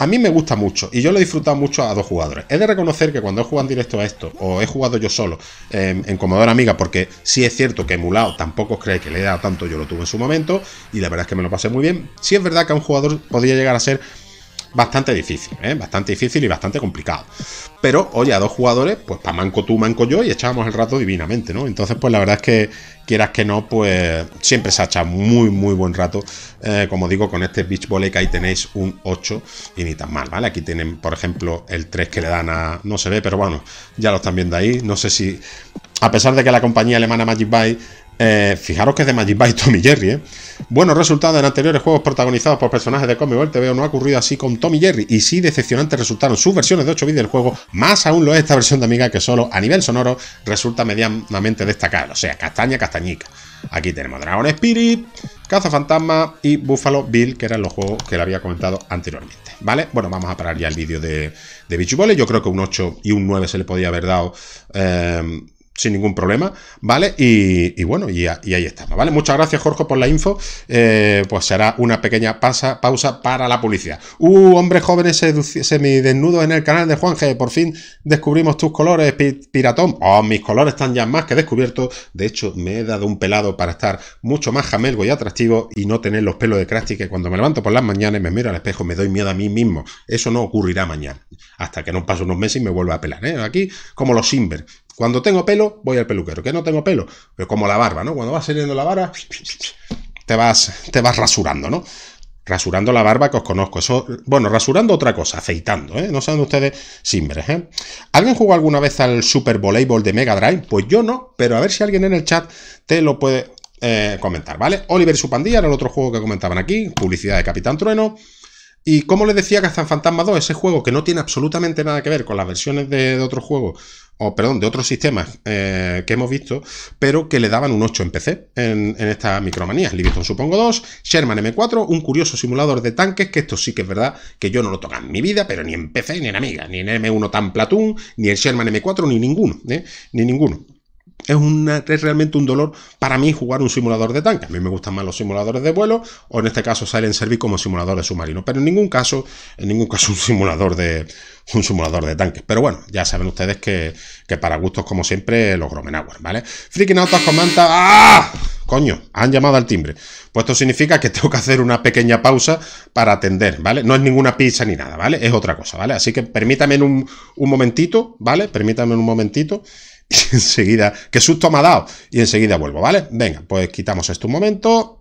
A mí me gusta mucho y yo lo he disfrutado mucho a dos jugadores. He de reconocer que cuando he jugado en directo a esto, o he jugado yo solo en Comodora Amiga, porque sí es cierto que emulado tampoco os creéis que le he dado tanto, yo lo tuve en su momento y la verdad es que me lo pasé muy bien. Sí es verdad que a un jugador podría llegar a ser bastante difícil, ¿eh? bastante difícil y bastante complicado. Pero, oye, a dos jugadores, pues para manco tú, manco yo, y echábamos el rato divinamente, ¿no? Entonces, pues la verdad es que, quieras que no, pues siempre se ha echado muy, muy buen rato. Eh, como digo, con este Beach Volley que ahí tenéis un 8 y ni tan mal, ¿vale? Aquí tienen, por ejemplo, el 3 que le dan a... no se ve, pero bueno, ya lo están viendo ahí. No sé si, a pesar de que la compañía alemana Magic Bike... Eh, fijaros que es de Magic Bike Tommy Jerry, ¿eh? Buenos resultados en anteriores juegos protagonizados por personajes de cómic TV no ha ocurrido así con Tommy Jerry y sí decepcionantes resultaron sus versiones de 8 bits del juego, más aún lo es esta versión de Amiga que solo a nivel sonoro resulta medianamente destacada. o sea, castaña castañica. Aquí tenemos Dragon Spirit, Caza Fantasma y Buffalo Bill, que eran los juegos que le había comentado anteriormente, ¿vale? Bueno, vamos a parar ya el vídeo de, de yo creo que un 8 y un 9 se le podía haber dado... Eh, sin ningún problema, ¿vale? Y, bueno, y, ahí estamos, ¿vale? Muchas gracias, Jorge, por la info. Eh, pues será una pequeña pausa para la policía. Uh, joven jóvenes desnudo en el canal de Juan G. Por fin descubrimos tus colores, piratón. Oh, mis colores están ya más que descubiertos. De hecho, me he dado un pelado para estar mucho más jamelgo y atractivo y no tener los pelos de crafty que cuando me levanto por las mañanas me miro al espejo me doy miedo a mí mismo. Eso no ocurrirá mañana. Hasta que no pasen unos meses y me vuelva a pelar, ¿eh? Aquí, como los Simber. Cuando tengo pelo, voy al peluquero. Que no tengo pelo, pero pues como la barba, ¿no? Cuando vas saliendo la barba, te vas, te vas rasurando, ¿no? Rasurando la barba que os conozco. Eso, bueno, rasurando otra cosa, aceitando, ¿eh? No saben ustedes simbres, ¿eh? ¿Alguien jugó alguna vez al Super Voleibol de Mega Drive? Pues yo no, pero a ver si alguien en el chat te lo puede eh, comentar, ¿vale? Oliver y su pandilla era el otro juego que comentaban aquí, publicidad de Capitán Trueno. Y como les decía, Cazan Fantasma 2, ese juego que no tiene absolutamente nada que ver con las versiones de, de otro juego o perdón, de otros sistemas eh, que hemos visto, pero que le daban un 8 en PC en, esta estas micromanías. supongo 2, Sherman M4, un curioso simulador de tanques, que esto sí que es verdad que yo no lo toca en mi vida, pero ni en PC, ni en Amiga, ni en M1 tan Platoon, ni en Sherman M4, ni ninguno, ¿eh? ni ninguno. Es, es, realmente un dolor para mí jugar un simulador de tanques. A mí me gustan más los simuladores de vuelo o en este caso Salen servir como simulador de submarino. Pero en ningún caso, en ningún caso un simulador de, un simulador de tanques. Pero bueno, ya saben ustedes que, para gustos, como siempre, los Gromenauer, ¿vale? Freaking Autos comenta. ¡Ah! Coño, han llamado al timbre. Pues esto significa que tengo que hacer una pequeña pausa para atender, ¿vale? No es ninguna pizza ni nada, ¿vale? Es otra cosa, ¿vale? Así que permítanme un, un momentito, ¿vale? Permítame un momentito y enseguida, qué susto me ha dado, y enseguida vuelvo, ¿vale? Venga, pues quitamos esto un momento,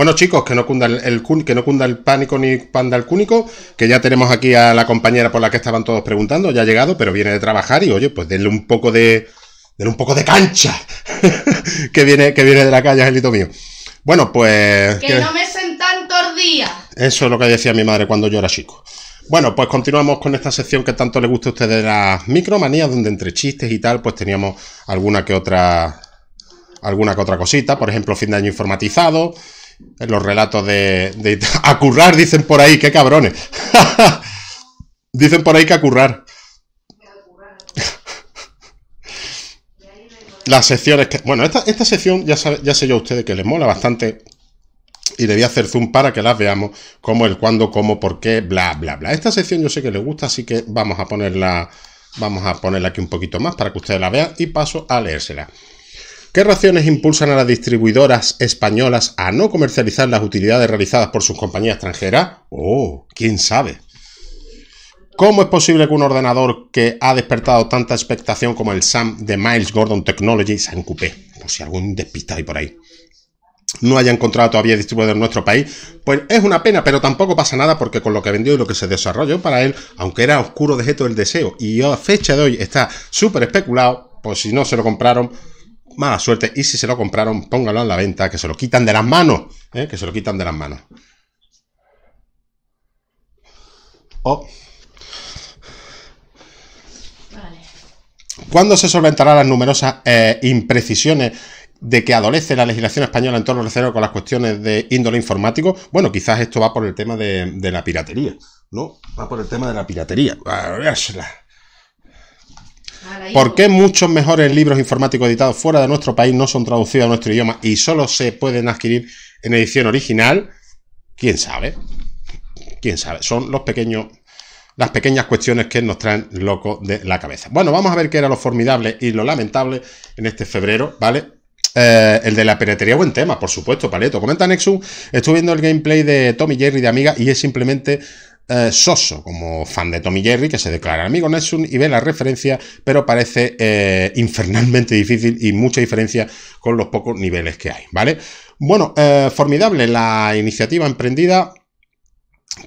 Bueno, chicos, que no cunda el, que no cunda el pánico ni panda el cúnico, que ya tenemos aquí a la compañera por la que estaban todos preguntando, ya ha llegado, pero viene de trabajar y oye, pues denle un poco de. denle un poco de cancha. que viene, que viene de la calle, Angelito mío. Bueno, pues. Que, no me sentan días Eso es lo que decía mi madre cuando yo era chico. Bueno, pues continuamos con esta sección que tanto le gusta a ustedes de las micromanías, donde entre chistes y tal, pues teníamos alguna que otra. alguna que otra cosita. Por ejemplo, fin de año informatizado los relatos de, acurrar A dicen por ahí, qué cabrones. dicen por ahí que a currar. Las secciones que... Bueno, esta, esta sección ya, ya sé yo a ustedes que les mola bastante y debía hacer zoom para que las veamos, como el cuándo, cómo, por qué, bla, bla, bla. Esta sección yo sé que les gusta, así que vamos a ponerla, vamos a ponerla aquí un poquito más para que ustedes la vean y paso a leérsela. ¿Qué raciones impulsan a las distribuidoras españolas a no comercializar las utilidades realizadas por sus compañías extranjeras? Oh, quién sabe. ¿Cómo es posible que un ordenador que ha despertado tanta expectación como el SAM de Miles Gordon Technology en Coupé? Por si algún hay por ahí no haya encontrado todavía distribuidor en nuestro país, pues es una pena, pero tampoco pasa nada porque con lo que vendió y lo que se desarrolló para él, aunque era oscuro de objeto del deseo y a fecha de hoy está súper especulado, pues si no se lo compraron, mala suerte. Y si se lo compraron, póngalo en la venta, que se lo quitan de las manos. ¿eh? Que se lo quitan de las manos. Oh. Vale. ¿Cuándo se solventarán las numerosas eh, imprecisiones de que adolece la legislación española en torno al cero con las cuestiones de índole informático? Bueno, quizás esto va por el tema de, de la piratería, ¿no? Va por el tema de la piratería. ¿Por qué muchos mejores libros informáticos editados fuera de nuestro país no son traducidos a nuestro idioma y solo se pueden adquirir en edición original? ¿Quién sabe? ¿Quién sabe? Son los pequeños las pequeñas cuestiones que nos traen loco de la cabeza. Bueno, vamos a ver qué era lo formidable y lo lamentable en este febrero, ¿vale? Eh, el de la peretería, buen tema, por supuesto, Paleto. Comenta Nexus, estuve viendo el gameplay de Tommy Jerry de Amiga y es simplemente eh, soso como fan de Tommy Jerry, que se declara amigo Nelson y ve la referencia, pero parece eh, infernalmente difícil y mucha diferencia con los pocos niveles que hay, ¿vale? Bueno, eh, formidable la iniciativa emprendida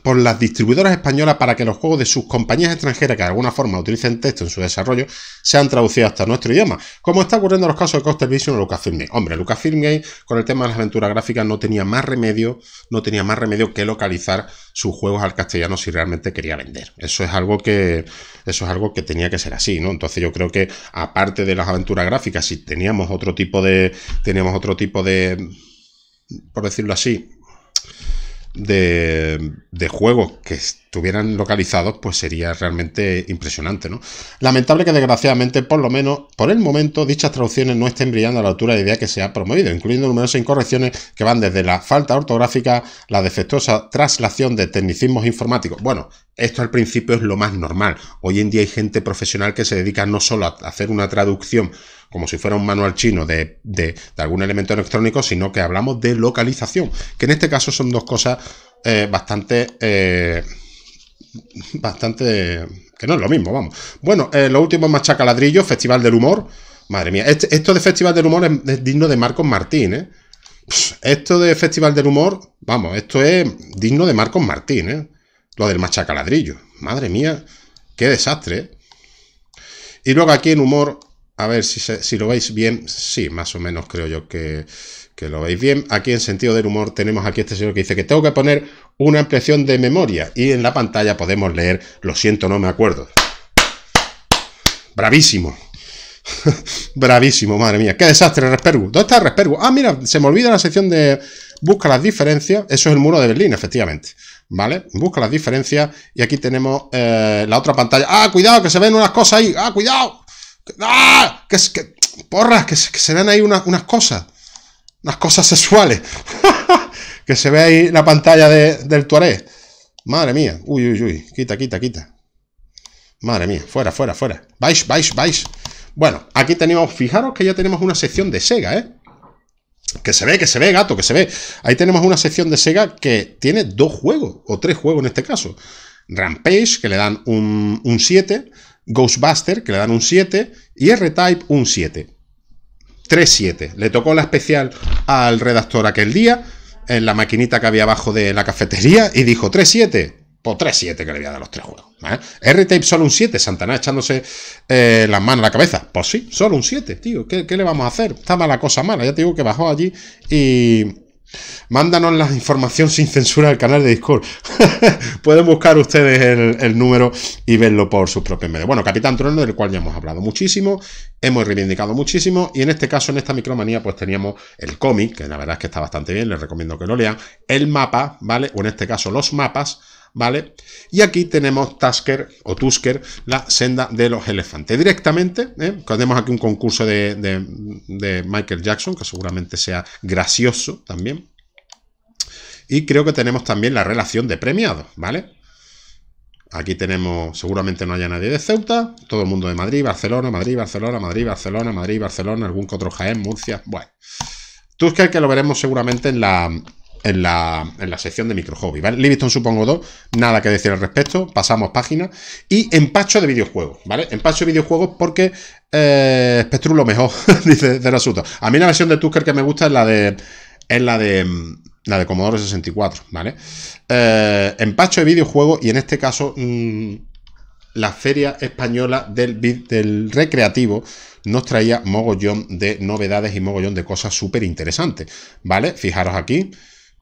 por las distribuidoras españolas para que los juegos de sus compañías extranjeras que de alguna forma utilicen texto en su desarrollo sean traducidos hasta nuestro idioma, como está ocurriendo en los casos de Coster Vision o Lucasfilm Hombre, Lucasfilm Game con el tema de las aventuras gráficas no tenía más remedio, no tenía más remedio que localizar sus juegos al castellano si realmente quería vender. Eso es algo que eso es algo que tenía que ser así, ¿no? Entonces yo creo que aparte de las aventuras gráficas, si teníamos otro tipo de teníamos otro tipo de por decirlo así, de, juegos que estuvieran localizados, pues sería realmente impresionante, ¿no? Lamentable que desgraciadamente, por lo menos por el momento, dichas traducciones no estén brillando a la altura de la idea que se ha promovido, incluyendo numerosas incorrecciones que van desde la falta ortográfica, la defectuosa traslación de tecnicismos informáticos. Bueno, esto al principio es lo más normal. Hoy en día hay gente profesional que se dedica no solo a hacer una traducción como si fuera un manual chino de, algún elemento electrónico, sino que hablamos de localización, que en este caso son dos cosas eh, bastante... Eh, bastante... que no es lo mismo, vamos. Bueno, eh, lo último es Machaca Ladrillo, Festival del Humor. Madre mía, este, esto de Festival del Humor es, digno de Marcos Martín, ¿eh? esto de Festival del Humor, vamos, esto es digno de Marcos Martín, ¿eh? Lo del Machaca Ladrillo. Madre mía, qué desastre. Y luego aquí en humor a ver si, lo veis bien. Sí, más o menos creo yo que, lo veis bien. Aquí en sentido del humor tenemos aquí este señor que dice que tengo que poner una ampliación de memoria y en la pantalla podemos leer, lo siento, no me acuerdo. Bravísimo. Bravísimo, madre mía. Qué desastre, Respergu. ¿Dónde está Respergu? Ah, mira, se me olvida la sección de busca las diferencias. Eso es el muro de Berlín, efectivamente. ¿Vale? Busca las diferencias y aquí tenemos eh, la otra pantalla. Ah, cuidado, que se ven unas cosas ahí. Ah, cuidado. ¡Ah! Que, que, porras, que, se ven ahí unas cosas. Unas cosas sexuales. que se ve ahí la pantalla del tuaré. Madre mía. Uy, uy, uy. Quita, quita, quita. Madre mía. Fuera, fuera, fuera. Vais, vais, vais. Bueno, aquí tenemos, fijaros que ya tenemos una sección de Sega, ¿eh? Que se ve, que se ve, gato, que se ve. Ahí tenemos una sección de Sega que tiene dos juegos, o tres juegos en este caso. Rampage, que le dan un 7. Ghostbuster, que le dan un 7, y R-Type un 7. 3-7. Le tocó la especial al redactor aquel día, en la maquinita que había abajo de la cafetería, y dijo 3-7. Pues 3-7 que le voy a dar los tres juegos. r ¿eh? R-Type solo un 7, Santana echándose eh, las manos a la cabeza. Pues sí, solo un 7, tío. ¿Qué, ¿Qué, le vamos a hacer? Está mala cosa mala. Ya te digo que bajó allí y, Mándanos la información sin censura al canal de Discord. Pueden buscar ustedes el, número y verlo por sus propios medios. Bueno, Capitán Trueno, del cual ya hemos hablado muchísimo, hemos reivindicado muchísimo, y en este caso, en esta micromanía, pues teníamos el cómic, que la verdad es que está bastante bien, les recomiendo que lo lean, el mapa, ¿vale? O en este caso, los mapas ¿vale? Y aquí tenemos Tasker o Tusker, la senda de los elefantes. Directamente, ¿eh? tenemos aquí un concurso de, Michael Jackson, que seguramente sea gracioso también. Y creo que tenemos también la relación de premiados, ¿vale? Aquí tenemos, seguramente no haya nadie de Ceuta, todo el mundo de Madrid, Barcelona, Madrid, Barcelona, Madrid, Barcelona, Madrid, Barcelona, algún que otro Jaén, Murcia, bueno. Tusker que lo veremos seguramente en la, en la, sección de micro ¿vale? Livingston supongo dos, nada que decir al respecto, pasamos página. Y empacho de videojuegos, ¿vale? Empacho de videojuegos porque eh, Spectrum lo mejor, dice de asunto. A mí la versión de Tusker que me gusta es la de. es la de. Mm, la de Commodore 64, ¿vale? Eh, empacho de videojuegos y en este caso. Mm, la Feria Española del, del Recreativo nos traía mogollón de novedades y mogollón de cosas súper interesantes, ¿vale? Fijaros aquí,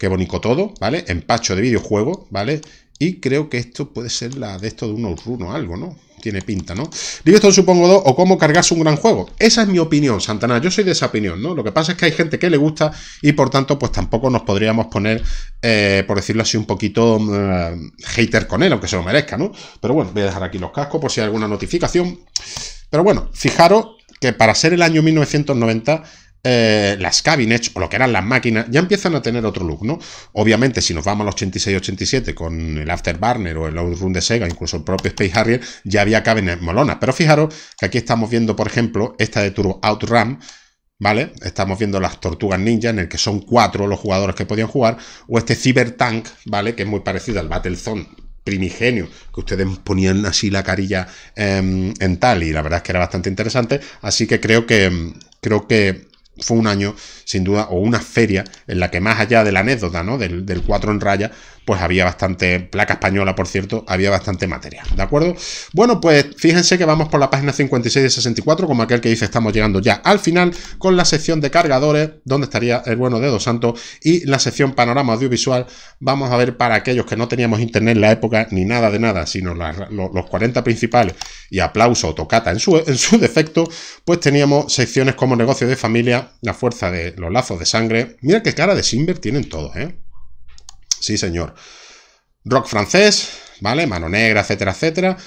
Qué bonito todo, ¿vale? Empacho de videojuego, ¿vale? Y creo que esto puede ser la de esto de unos runos, o algo, ¿no? Tiene pinta, ¿no? esto supongo 2 o cómo cargarse un gran juego. Esa es mi opinión, Santana. Yo soy de esa opinión, ¿no? Lo que pasa es que hay gente que le gusta y por tanto, pues tampoco nos podríamos poner, eh, por decirlo así, un poquito mm, hater con él, aunque se lo merezca, ¿no? Pero bueno, voy a dejar aquí los cascos por si hay alguna notificación. Pero bueno, fijaros que para ser el año 1990 eh, las cabinets o lo que eran las máquinas ya empiezan a tener otro look, ¿no? Obviamente, si nos vamos al 86-87 con el Afterburner o el Outrun de Sega, incluso el propio Space Harrier, ya había cabinets molonas. Pero fijaros que aquí estamos viendo, por ejemplo, esta de Turbo Outram, ¿vale? Estamos viendo las tortugas ninja, en el que son cuatro los jugadores que podían jugar, o este Cyber Tank, ¿vale? Que es muy parecido al battle zone primigenio, que ustedes ponían así la carilla em, en tal, y la verdad es que era bastante interesante, así que creo que, creo que fue un año, sin duda, o una feria en la que más allá de la anécdota, ¿no? Del, del 4 en raya, pues había bastante, placa española por cierto, había bastante material, ¿de acuerdo? Bueno, pues fíjense que vamos por la página 56 de 64, como aquel que dice estamos llegando ya al final, con la sección de cargadores, donde estaría el bueno de Dos Santos, y la sección panorama audiovisual, vamos a ver para aquellos que no teníamos internet en la época, ni nada de nada, sino los 40 principales y aplauso o tocata en su, en su defecto, pues teníamos secciones como negocio de familia, la fuerza de los lazos de sangre, mira qué cara de Simber tienen todos, ¿eh? Sí, señor. Rock francés, ¿vale? Mano negra, etcétera, etcétera.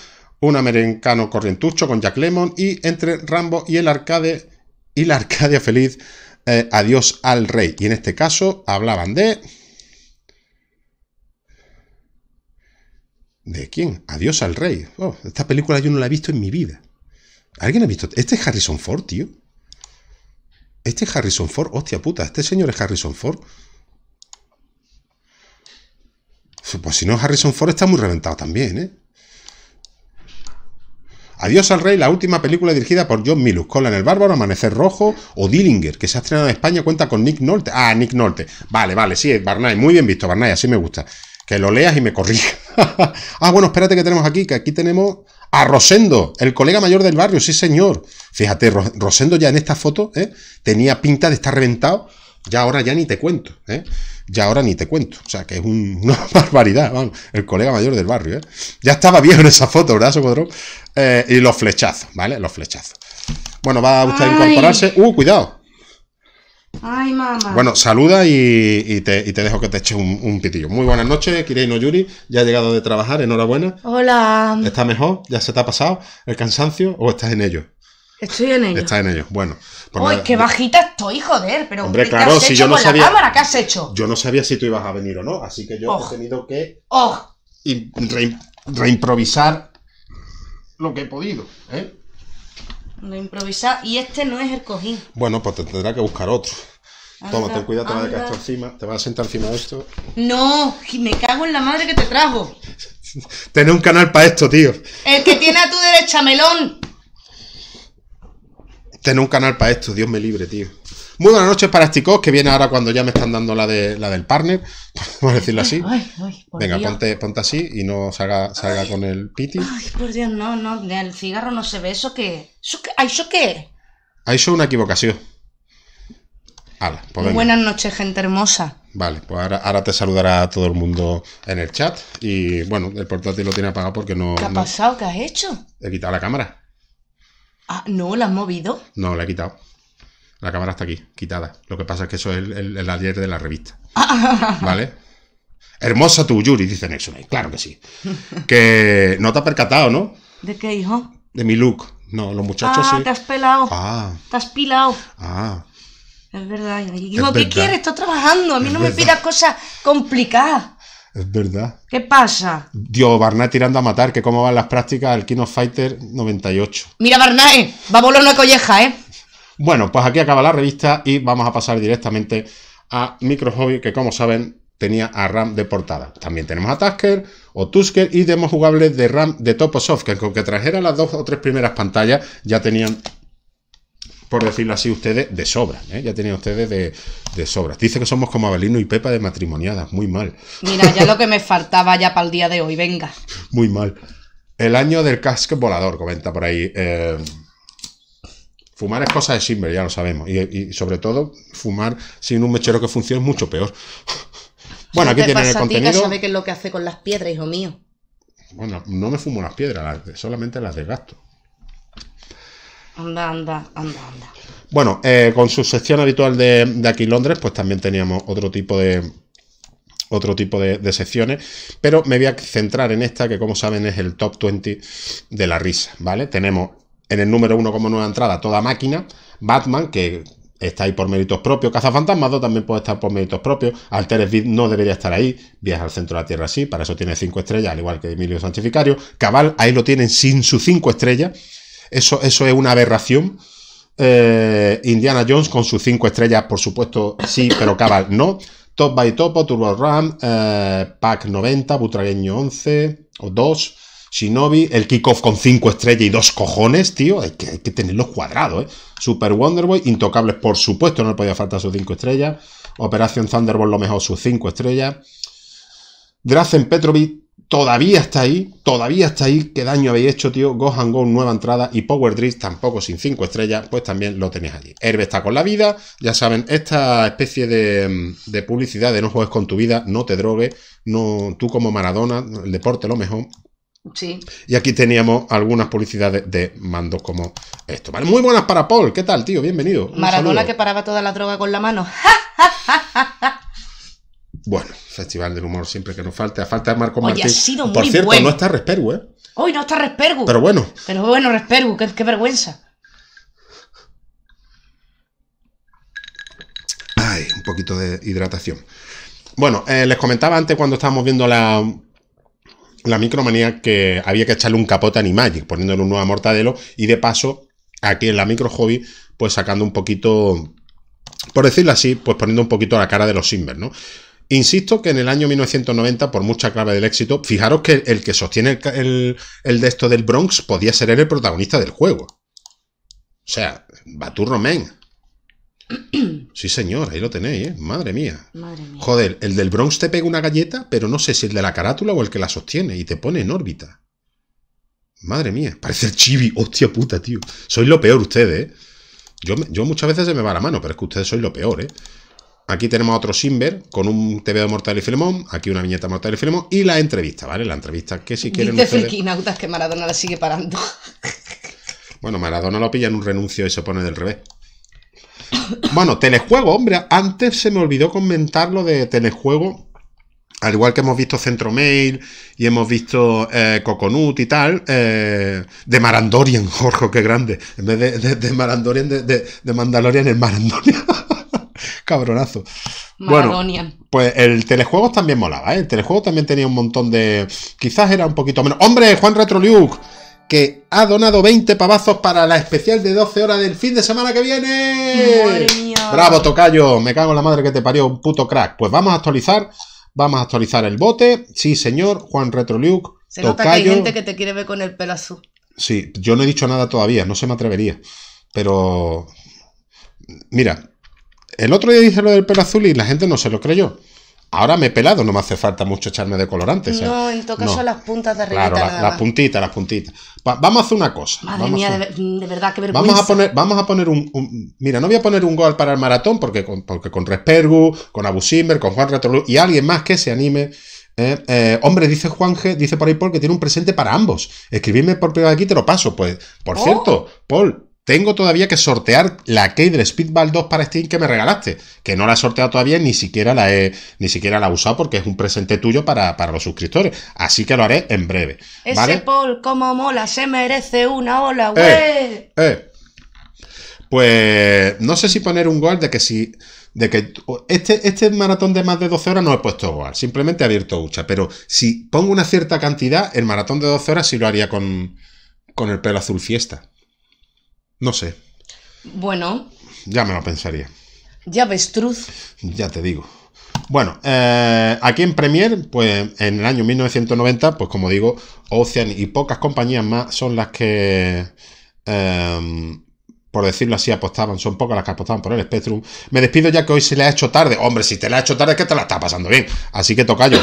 Un americano corrientucho con Jack Lemon. Y entre Rambo y el arcade. Y la Arcadia feliz. Eh, adiós al rey. Y en este caso hablaban de. ¿De quién? Adiós al rey. Oh, esta película yo no la he visto en mi vida. ¿Alguien ha visto? Este es Harrison Ford, tío. Este es Harrison Ford. Hostia puta, este señor es Harrison Ford. Pues si no, Harrison Ford está muy reventado también, ¿eh? Adiós al Rey, la última película dirigida por John Milus, Cola en el Bárbaro, Amanecer Rojo o Dillinger, que se ha estrenado en España, cuenta con Nick Norte. Ah, Nick Norte. Vale, vale, sí, Barnay, muy bien visto, Barnay, así me gusta. Que lo leas y me corrija. ah, bueno, espérate que tenemos aquí, que aquí tenemos a Rosendo, el colega mayor del barrio, sí señor. Fíjate, Rosendo ya en esta foto ¿eh? tenía pinta de estar reventado ya ahora ya ni te cuento, ¿eh? Ya ahora ni te cuento. O sea, que es una barbaridad, vamos. El colega mayor del barrio, ¿eh? Ya estaba bien en esa foto, ¿verdad, Socodrón? Eh, y los flechazos, ¿vale? Los flechazos. Bueno, va a usted incorporarse. ¡Uh, cuidado! Ay, mamá. Bueno, saluda y, te, dejo que te eche un, un pitillo. Muy buenas noches, Kirei Yuri. Ya ha llegado de trabajar, enhorabuena. Hola. ¿Está mejor? ¿Ya se te ha pasado el cansancio o estás en ello? Estoy en ello. Está en ello. Bueno. Pues qué bajita estoy, joder. Pero hombre, claro, si yo no sabía, cámara? ¿Qué has hecho? Yo no sabía si tú ibas a venir o no, así que yo he oh. tenido que oh. reimprovisar lo que he podido. ¿eh? Reimprovisar. Y este no es el cojín. Bueno, pues te tendrá que buscar otro. Toma, ten cuidado, te va a encima, te vas a sentar encima de esto. No, me cago en la madre que te trajo. Tener un canal para esto, tío. El que tiene a tu derecha, melón tener un canal para esto, Dios me libre, tío. Muy buenas noches para Chicos, que viene ahora cuando ya me están dando la, de, la del partner, por decirlo así. Venga, ponte, así y no salga, salga con el piti. Ay, por Dios, no, no, el cigarro no se ve. ¿Eso que, ¿Eso qué? ¿Eso qué? eso eso una equivocación. Pues buenas noches, gente hermosa. Vale, pues ahora, te saludará todo el mundo en el chat. Y bueno, el portátil lo tiene apagado porque no. ¿Qué ha pasado? ¿Qué has hecho? He quitado la cámara. Ah, no, ¿la has movido? No, la he quitado. La cámara está aquí, quitada. Lo que pasa es que eso es el, el, ayer de la revista. ¿Vale? Hermosa tu Yuri, dice Nexon Claro que sí. Que no te has percatado, ¿no? ¿De qué, hijo? De mi look. No, los muchachos ah, sí. te has pelado. Ah. Te has pilado. Ah. Es verdad. Hijo, ¿qué quieres? Estoy trabajando. A mí no me pidas cosas complicadas. Es verdad. ¿Qué pasa? Dios, Barnay tirando a matar, que cómo van las prácticas al Kino Fighter 98. Mira, Barnay, eh, va a volar una colleja, ¿eh? Bueno, pues aquí acaba la revista y vamos a pasar directamente a Micro Hobby, que como saben, tenía a Ram de portada. También tenemos a Tasker o Tusker y demos jugables de Ram de Toposoft, que con que trajera las dos o tres primeras pantallas ya tenían por decirlo así, ustedes de sobra. ¿eh? Ya tenían ustedes de, sobra. Dice que somos como Abelino y Pepa de matrimoniadas. Muy mal. Mira, ya lo que me faltaba ya para el día de hoy. Venga. Muy mal. El año del casco volador, comenta por ahí. Eh, fumar es cosa de Simber, ya lo sabemos. Y, sobre todo, fumar sin un mechero que funcione es mucho peor. Bueno, aquí tienen el contenido. Ya sabe qué es lo que hace con las piedras, hijo mío? Bueno, no me fumo las piedras, solamente las desgasto. Anda, anda, anda, anda. Bueno, eh, con su sección habitual de, aquí Londres, pues también teníamos otro tipo de, otro tipo de, secciones, pero me voy a centrar en esta que como saben es el top 20 de la risa, ¿vale? Tenemos en el número 1 como nueva entrada toda máquina, Batman, que está ahí por méritos propios, Cazafantasmas 2 también puede estar por méritos propios, Alteres Vid no debería estar ahí, Viaja al centro de la Tierra sí, para eso tiene 5 estrellas, al igual que Emilio Santificario, Cabal ahí lo tienen sin sus 5 estrellas, eso, es una aberración. Eh, Indiana Jones con sus cinco estrellas, por supuesto, sí, pero Cabal no. Top by Topo, Turbo Ram, eh, Pack 90, Butragueño 11 o 2, Shinobi, el kickoff con 5 estrellas y 2 cojones, tío. Hay que, tenerlos cuadrados, ¿eh? Super Wonderboy, Intocables, por supuesto, no le podía faltar sus 5 estrellas. Operación Thunderbolt, lo mejor, sus 5 estrellas. Drazen Petrovic, todavía está ahí, todavía está ahí. ¿Qué daño habéis hecho, tío? Go nueva entrada y Power Drift, tampoco sin 5 estrellas, pues también lo tenéis allí. Herbe está con la vida, ya saben, esta especie de, publicidad de no juegues con tu vida, no te drogues, no, tú como Maradona, el deporte lo mejor. Sí. Y aquí teníamos algunas publicidades de mandos como esto. Vale, muy buenas para Paul. ¿Qué tal, tío? Bienvenido. Maradona que paraba toda la droga con la mano. Bueno, Festival del Humor siempre que nos falte. falta de Marco Oye, sido muy Por cierto, no está Respergu, ¿eh? Hoy no está Respergu. Pero bueno. Pero bueno, Respergu, qué, vergüenza. Ay, un poquito de hidratación. Bueno, eh, les comentaba antes cuando estábamos viendo la, la micromanía que había que echarle un capote a Animagic, poniéndole un nuevo Mortadelo y de paso, aquí en la micro hobby, pues sacando un poquito, por decirlo así, pues poniendo un poquito la cara de los Simbers, ¿no? Insisto que en el año 1990, por mucha clave del éxito, fijaros que el que sostiene el, el, de esto del Bronx podía ser el protagonista del juego. O sea, Baturro Romain, Sí, señor, ahí lo tenéis, ¿eh? Madre mía. Joder, el del Bronx te pega una galleta, pero no sé si el de la carátula o el que la sostiene y te pone en órbita. Madre mía, parece el chibi. Hostia puta, tío. Sois lo peor ustedes, ¿eh? Yo, yo muchas veces se me va la mano, pero es que ustedes sois lo peor, ¿eh? aquí tenemos otro Simber con un TV de Mortal y Filemón, aquí una viñeta de Mortal y Filemón y la entrevista, ¿vale? La entrevista que si quieren Dice ustedes... que Maradona la sigue parando. Bueno, Maradona lo pilla en un renuncio y se pone del revés. Bueno, telejuego, hombre, antes se me olvidó comentar lo de telejuego. Al igual que hemos visto Centro Mail y hemos visto eh, Coconut y tal, eh, de Marandorian, Jorge, qué grande. En vez de, de, de Marandorian, de, de, Mandalorian, Cabronazo. Bueno, pues el telejuego también molaba, ¿eh? El telejuego también tenía un montón de. Quizás era un poquito menos. ¡Hombre, Juan Luke! Que ha donado 20 pavazos para la especial de 12 horas del fin de semana que viene. ¡Bravo, Tocayo! Me cago en la madre que te parió un puto crack. Pues vamos a actualizar. Vamos a actualizar el bote. Sí, señor, Juan Retroliuk. Se nota que hay gente que te quiere ver con el pelo azul. Sí, yo no he dicho nada todavía, no se me atrevería. Pero. Mira, el otro día dije lo del pelo azul y la gente no se lo creyó. Ahora me he pelado, no me hace falta mucho echarme de colorantes. No, en todo caso las puntas de arriba. Claro, las puntitas, las puntitas. vamos a hacer una cosa. Madre mía, de, verdad, qué vergüenza. Vamos a poner, vamos a poner un, Mira, no voy a poner un gol para el maratón porque con, porque con Respergu, con Abu con Juan Retrolu y alguien más que se anime... ¿eh? Eh, hombre, dice Juan G, dice por ahí Paul que tiene un presente para ambos. Escribirme por privado aquí, te lo paso. Pues, por oh. cierto, Paul, tengo todavía que sortear la key Speedball 2 para Steam que me regalaste, que no la he sorteado todavía, ni siquiera la he, ni siquiera la he usado porque es un presente tuyo para, los suscriptores. Así que lo haré en breve. Ese Paul, como mola, se merece una ola, eh, güey. Eh. Pues no sé si poner un Goal de que si. De que este, este maratón de más de 12 horas no he puesto Goal simplemente he abierto hucha. Pero si pongo una cierta cantidad, el maratón de 12 horas sí lo haría con, con el pelo azul fiesta. No sé. Bueno. Ya me lo pensaría. Ya ves, Truz. Ya te digo. Bueno, eh, aquí en Premier, pues en el año 1990, pues como digo, Ocean y pocas compañías más son las que... Em, por decirlo así, apostaban, son pocas las que apostaban por el Spectrum. Me despido ya que hoy se le ha hecho tarde. Hombre, si te la ha hecho tarde, que te la está pasando bien. Así que toca yo.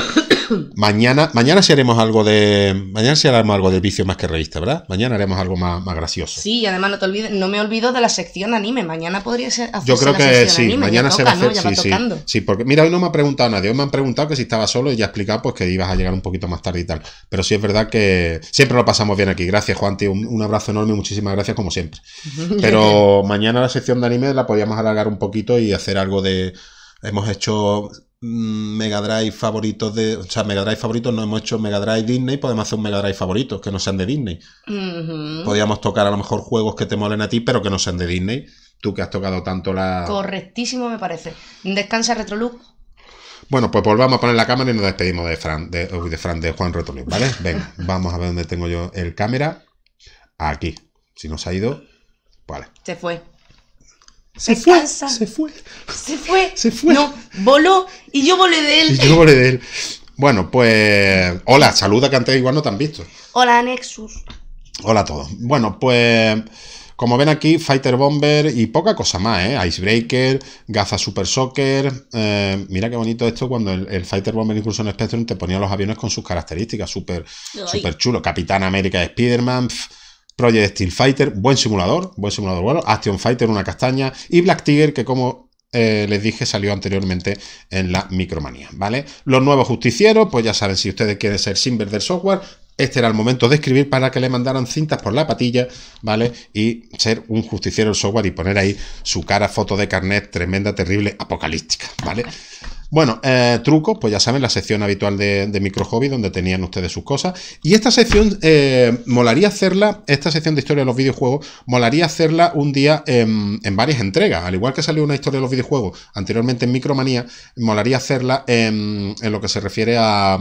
mañana, mañana haremos algo de. Mañana si haremos algo de vicio más que revista, ¿verdad? Mañana haremos algo más, más gracioso. Sí, y además no te olvides, no me olvido de la sección anime. Mañana podría ser Yo creo que sí, mañana se va a hacer. Sí, sí, sí, porque mira, hoy no me ha preguntado nadie. Hoy me han preguntado que si estaba solo y ya he explicado pues que ibas a llegar un poquito más tarde y tal. Pero sí es verdad que siempre lo pasamos bien aquí. Gracias, Juan, Un, un abrazo enorme, muchísimas gracias, como siempre. Pero mañana la sección de anime la podíamos alargar un poquito y hacer algo de. Hemos hecho Mm, Mega Drive favoritos de. O sea, Mega Drive favoritos no hemos hecho Mega Drive Disney, podemos hacer un Mega Drive favoritos que no sean de Disney. Podíamos Podríamos tocar a lo mejor juegos que te molen a ti, pero que no sean de Disney. Tú que has tocado tanto la. Correctísimo, me parece. Descansa Retroloop. Bueno, pues volvamos a poner la cámara y nos despedimos de Fran, de, de Juan Retroloop, ¿vale? Venga, vamos a ver dónde tengo yo el cámara. Aquí. Si nos ha ido, pues vale. Se fue. Se, fue, se fue. Se fue. Se fue. No, voló y yo volé de él. Y yo volé de él. Bueno, pues. Hola, saluda que antes igual no te han visto. Hola, Nexus. Hola a todos. Bueno, pues. Como ven aquí, Fighter Bomber y poca cosa más, ¿eh? Icebreaker, Gaza Super Soccer. Eh, mira qué bonito esto cuando el, Fighter Bomber incluso en Spectrum te ponía los aviones con sus características. Súper super chulo. Capitán América Spider-Man. Project Steel Fighter, buen simulador, buen simulador bueno, Action Fighter, una castaña, y Black Tiger, que como eh, les dije, salió anteriormente en la Micromanía, ¿vale? Los nuevos justicieros, pues ya saben, si ustedes quieren ser Simber del software, este era el momento de escribir para que le mandaran cintas por la patilla, ¿vale? Y ser un justiciero del software y poner ahí su cara, foto de carnet, tremenda, terrible, apocalíptica, ¿vale? Bueno, eh, trucos, pues ya saben, la sección habitual de, de Micro Hobby, donde tenían ustedes sus cosas. Y esta sección, eh, molaría hacerla, esta sección de historia de los videojuegos, molaría hacerla un día en, varias entregas. Al igual que salió una historia de los videojuegos anteriormente en Micromanía, molaría hacerla en lo que se refiere a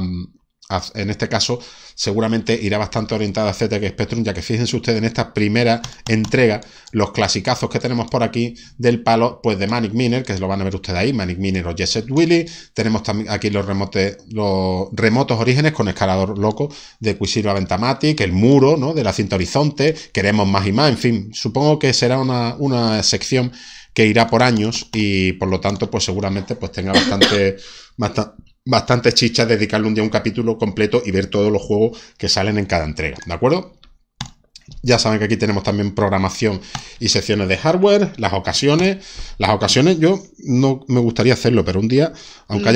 en este caso seguramente irá bastante orientada a ZX Spectrum, ya que fíjense ustedes en esta primera entrega los clasicazos que tenemos por aquí del palo pues de Manic Miner, que lo van a ver ustedes ahí, Manic Miner o Jesset Willy, tenemos también aquí los, remotes, los remotos orígenes con escalador loco de Quisiro Aventamatic, el muro ¿no? de la cinta horizonte, queremos más y más, en fin, supongo que será una, una sección que irá por años y por lo tanto pues seguramente pues tenga bastante bastante chicha dedicarle un día un capítulo completo y ver todos los juegos que salen en cada entrega, ¿de acuerdo? Ya saben que aquí tenemos también programación y secciones de hardware, las ocasiones. Las ocasiones yo no me gustaría hacerlo, pero un día, aunque,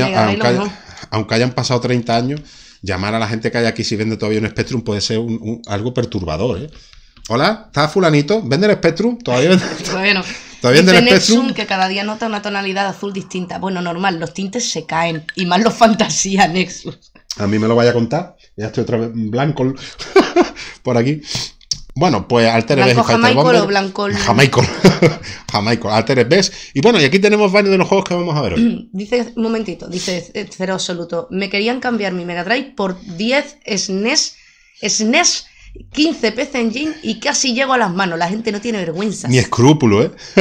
aunque, hayan pasado 30 años, llamar a la gente que hay aquí si vende todavía un Spectrum puede ser algo perturbador. ¿eh? Hola, ¿está fulanito? ¿Vende el Spectrum? Todavía, todavía no. También el del Spectrum. que cada día nota una tonalidad azul distinta. Bueno, normal, los tintes se caen. Y más los fantasía Nexus. A mí me lo vaya a contar. Ya estoy otra vez blanco por aquí. Bueno, pues Alter Blanco Jamaica o Blanco. Jamaica. Jamaica, Alter Y bueno, y aquí tenemos varios de los juegos que vamos a ver hoy. Dice, un momentito, dice eh, cero absoluto. Me querían cambiar mi Mega Drive por 10 SNES, SNES 15 peces en jean y casi llego a las manos. La gente no tiene vergüenza. Ni escrúpulo, ¿eh?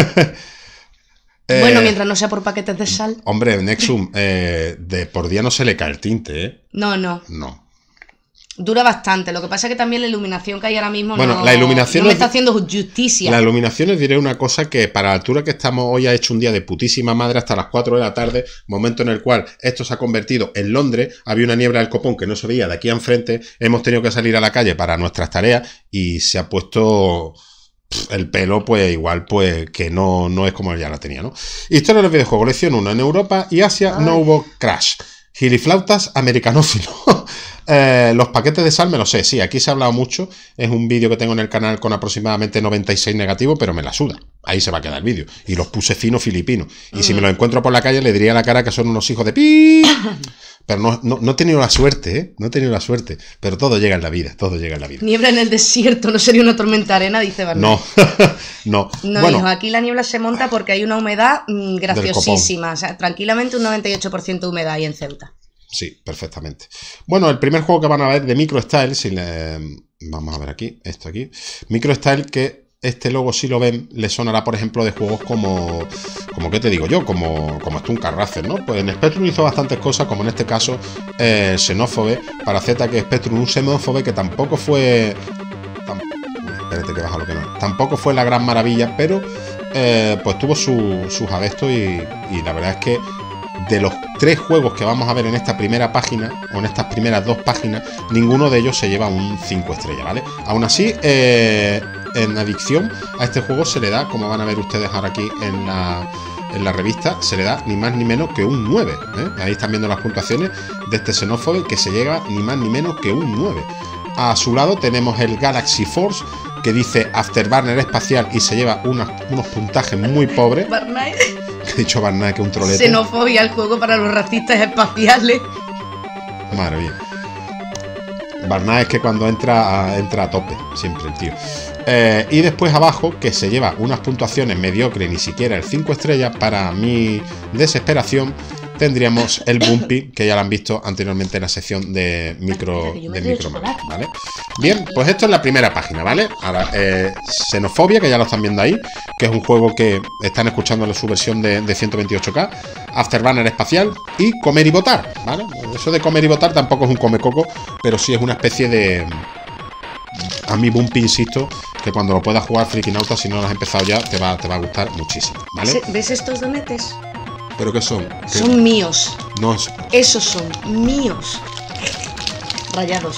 bueno, eh, mientras no sea por paquetes de sal. Hombre, Nexum, eh, de por día no se le cae el tinte, ¿eh? No, no. No. Dura bastante, lo que pasa es que también la iluminación que hay ahora mismo bueno, no, la iluminación no me está haciendo justicia. La iluminación es, diré una cosa que para la altura que estamos hoy ha hecho un día de putísima madre hasta las 4 de la tarde, momento en el cual esto se ha convertido en Londres, había una niebla del copón que no se veía de aquí a enfrente, hemos tenido que salir a la calle para nuestras tareas y se ha puesto el pelo, pues igual, pues que no, no es como ya la tenía, ¿no? Historia de los videojuegos, lección 1. En Europa y Asia no hubo crash. Giliflautas americanófilo. Eh, los paquetes de sal me lo sé, sí, aquí se ha hablado mucho. Es un vídeo que tengo en el canal con aproximadamente 96 negativos, pero me la suda. Ahí se va a quedar el vídeo. Y los puse fino filipino. Y si me los mm. encuentro por la calle, le diría a la cara que son unos hijos de pi. Pero no, no, he tenido la suerte, ¿eh? No he tenido la suerte. Pero todo llega en la vida, todo llega en la vida. Niebla en el desierto, no sería una tormenta arena, dice Bernardo No, no. bueno, aquí la niebla se monta porque hay una humedad mm, graciosísima. O sea, tranquilamente un 98% de humedad ahí en Ceuta. Sí, perfectamente. Bueno, el primer juego que van a ver de MicroStyle, si vamos a ver aquí, esto aquí. MicroStyle que este logo si lo ven, le sonará, por ejemplo, de juegos como, como ¿qué te digo yo? Como, como un carracer, ¿no? Pues en Spectrum hizo bastantes cosas, como en este caso eh, Xenófobe, para Z que Spectrum un xenófobe que tampoco fue... Espérate que baja lo que no. Tampoco fue la gran maravilla, pero eh, pues tuvo sus agestos y, y la verdad es que de los tres juegos que vamos a ver en esta primera página, o en estas primeras dos páginas, ninguno de ellos se lleva un 5 estrellas, ¿vale? Aún así, eh, en adicción a este juego se le da, como van a ver ustedes ahora aquí en la, en la revista, se le da ni más ni menos que un 9. ¿eh? Ahí están viendo las puntuaciones de este xenófobo... que se llega ni más ni menos que un 9. A su lado tenemos el Galaxy Force, que dice Afterburner espacial y se lleva unos puntajes muy pobres. dicho Barna que un trolete. Xenofobia el juego para los racistas espaciales. Maravilla. Barna es que cuando entra, entra a tope, siempre el tío. Eh, y después abajo, que se lleva unas puntuaciones mediocres, ni siquiera el 5 estrellas, para mi desesperación, tendríamos el Bumpy, que ya lo han visto anteriormente en la sección de micro de microman, ¿vale? Bien, pues esto es la primera página, ¿vale? Ahora, eh, Xenofobia, que ya lo están viendo ahí, que es un juego que están escuchando su versión de, 128K, Afterburner espacial y Comer y Votar, ¿vale? Eso de comer y votar tampoco es un come coco pero sí es una especie de... A mí Bumpy, insisto, que cuando lo puedas jugar Freaking out si no lo has empezado ya, te va, te va a gustar muchísimo, ¿Ves estos donetes? ¿Pero qué son? Son míos. No. Esos son míos. Rayados.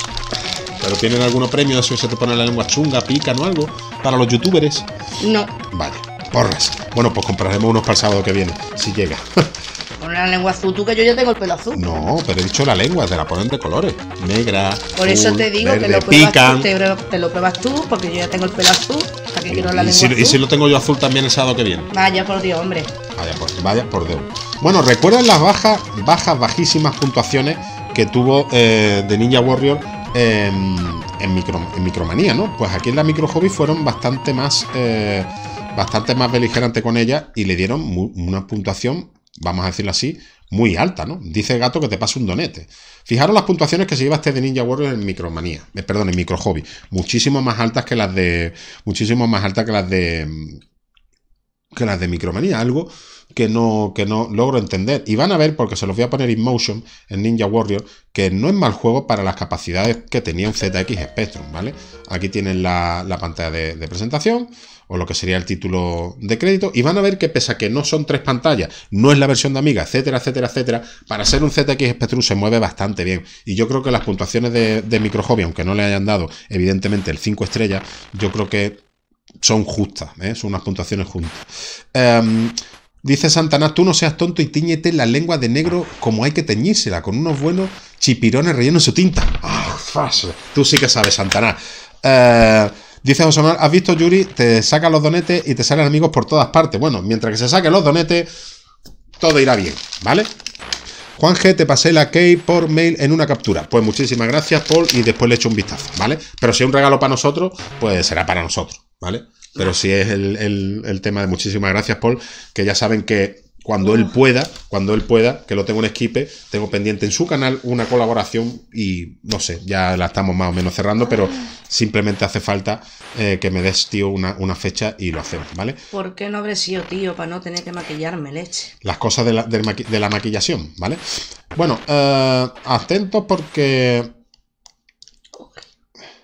¿Pero tienen algunos premio ¿Eso se te pone la lengua chunga, pica, o algo? ¿Para los youtubers? No. Vale, porras. Bueno, pues compraremos unos para el sábado que viene, si llega. Con la lengua azul, tú que yo ya tengo el pelo azul. No, pero he dicho la lengua, te la ponen de colores. Negra. Por eso te digo que lo pican. te, lo pruebas tú, porque yo ya tengo el pelo la si, azul? Y si lo tengo yo azul también el sábado que viene. Vaya, por Dios, hombre. Vaya por, vaya por Dios. Bueno, ¿recuerdan las bajas, bajas, bajísimas puntuaciones que tuvo eh, de Ninja Warrior en, micro, Micromanía, ¿no? Pues aquí en la Micro Hobby fueron bastante más, eh, bastante más beligerante con ella y le dieron una puntuación, vamos a decirlo así, muy alta, ¿no? Dice el gato que te pasa un donete. Fijaros las puntuaciones que se lleva este de Ninja Warrior en Micromanía, eh, perdón, en Micro Hobby, muchísimo más altas que las de, muchísimo más altas que las de que las de Micromanía, algo que no, que no logro entender. Y van a ver, porque se los voy a poner in motion en Ninja Warrior, que no es mal juego para las capacidades que tenía un ZX Spectrum, ¿vale? Aquí tienen la, pantalla de, presentación, o lo que sería el título de crédito, y van a ver que pese a que no son tres pantallas, no es la versión de Amiga, etcétera, etcétera, etcétera, para ser un ZX Spectrum se mueve bastante bien. Y yo creo que las puntuaciones de, de Micro Hobby, aunque no le hayan dado evidentemente el 5 estrellas, yo creo que son justas, ¿eh? son unas puntuaciones juntas. Em, dice Santana, tú no seas tonto y tiñete la lengua de negro como hay que teñírsela, con unos buenos chipirones rellenos en su tinta. ¡Ah, Tú sí que sabes, Santana. Eh, dice José Manuel, ¿has visto Yuri? Te saca los donetes y te salen amigos por todas partes. Bueno, mientras que se saquen los donetes, todo irá bien, ¿vale? Juan G, te pasé la key por mail en una captura. Pues muchísimas gracias, Paul, y después le echo un vistazo, ¿vale? Pero si es un regalo para nosotros, pues será para nosotros. ¿vale? Pero sí es el, tema de muchísimas gracias, Paul, que ya saben que cuando él pueda, cuando él pueda, que lo tengo en esquipe, tengo pendiente en su canal una colaboración y no sé, ya la estamos más o menos cerrando, pero simplemente hace falta eh, que me des, tío, una, fecha y lo hacemos, ¿vale? ¿Por qué no habré sido tío para no tener que maquillarme, leche? Las cosas de la, maquillación, ¿vale? Bueno, eh, atentos porque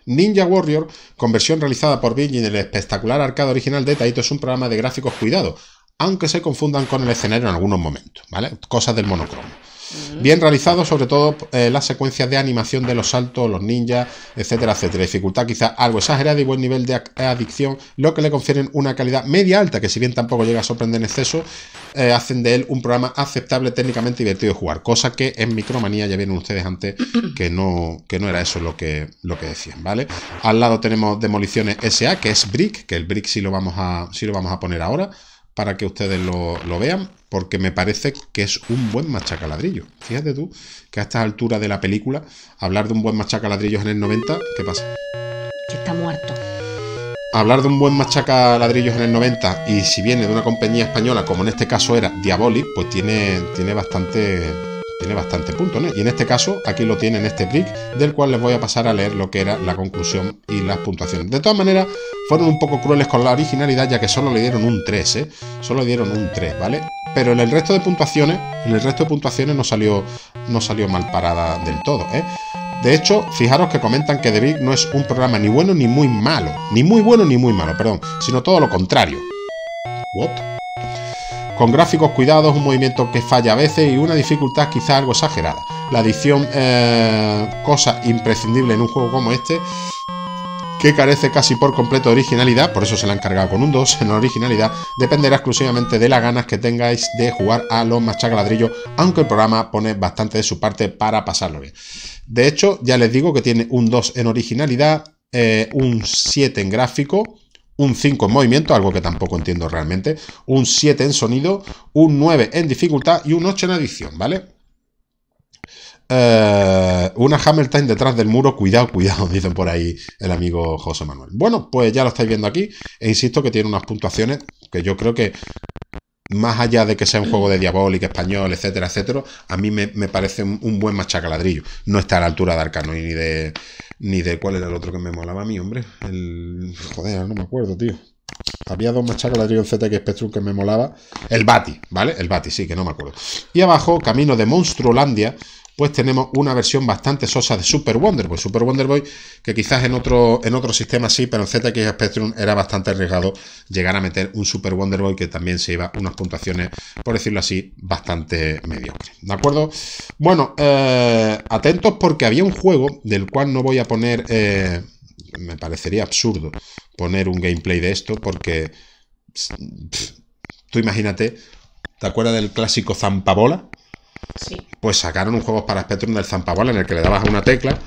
Ninja Warrior, conversión realizada por Virgin en el espectacular arcade original de Taito, es un programa de gráficos cuidado, aunque se confundan con el escenario en algunos momentos, ¿vale? Cosas del monocromo. Bien realizado, sobre todo eh, las secuencias de animación de los saltos, los ninjas, etcétera, etcétera. Dificultad quizá algo exagerada y buen nivel de adicción, lo que le confieren una calidad media alta, que si bien tampoco llega a sorprender en exceso, eh, hacen de él un programa aceptable, técnicamente divertido de jugar. Cosa que en Micromanía ya vieron ustedes antes que no, que no era eso lo que, lo que decían, ¿vale? Al lado tenemos Demoliciones SA, que es Brick, que el Brick lo vamos a, sí lo vamos a poner ahora para que ustedes lo, vean, porque me parece que es un buen machacaladrillo. Fíjate tú que a esta altura de la película, hablar de un buen machacaladrillo en el 90, ¿qué pasa? Que está muerto. Hablar de un buen machaca ladrillos en el 90 y si viene de una compañía española, como en este caso era Diabolic pues tiene, tiene bastante, tiene bastante ¿no? Y en este caso, aquí lo tienen este brick, del cual les voy a pasar a leer lo que era la conclusión y las puntuaciones. De todas maneras, fueron un poco crueles con la originalidad, ya que solo le dieron un 3, ¿eh? Solo le dieron un 3, ¿vale? Pero en el resto de puntuaciones, en el resto de puntuaciones no salió, no salió mal parada del todo, ¿eh? De hecho, fijaros que comentan que The Big no es un programa ni bueno ni muy malo, ni muy bueno ni muy malo, perdón, sino todo lo contrario. ¿What? con gráficos cuidados, un movimiento que falla a veces y una dificultad quizá algo exagerada. La adición, eh, cosa imprescindible en un juego como este, que carece casi por completo de originalidad, por eso se la han cargado con un 2 en originalidad, dependerá exclusivamente de las ganas que tengáis de jugar a los machacaladrillos, aunque el programa pone bastante de su parte para pasarlo bien. De hecho, ya les digo que tiene un 2 en originalidad, eh, un 7 en gráfico, un 5 en movimiento, algo que tampoco entiendo realmente, un 7 en sonido, un 9 en dificultad y un 8 en adición, ¿vale? Eh, una Hammer detrás del muro, cuidado, cuidado, dicen por ahí el amigo José Manuel. Bueno, pues ya lo estáis viendo aquí e insisto que tiene unas puntuaciones que yo creo que más allá de que sea un juego de diabólica, español, etcétera, etcétera, a mí me, parece un, buen machacaladrillo. No está a la altura de Arcano ni de. ni de cuál era el otro que me molaba a mí, hombre. El, joder, no me acuerdo, tío. Había dos machacaladrillos en ZX Spectrum que me molaba. El Bati, ¿vale? El Bati, sí, que no me acuerdo. Y abajo, camino de Monstruolandia, pues tenemos una versión bastante sosa de Super Wonder Boy. Super Wonder Boy, que quizás en otro, en otro sistema sí, pero en ZX Spectrum era bastante arriesgado llegar a meter un Super Wonder Boy que también se iba unas puntuaciones, por decirlo así, bastante mediocres. ¿De acuerdo? Bueno, eh, atentos porque había un juego del cual no voy a poner. Eh, me parecería absurdo poner un gameplay de esto porque. tú imagínate. ¿Te acuerdas del clásico Zampabola? Pues sacaron un juego para Spectrum del Zampabola en el que le dabas una tecla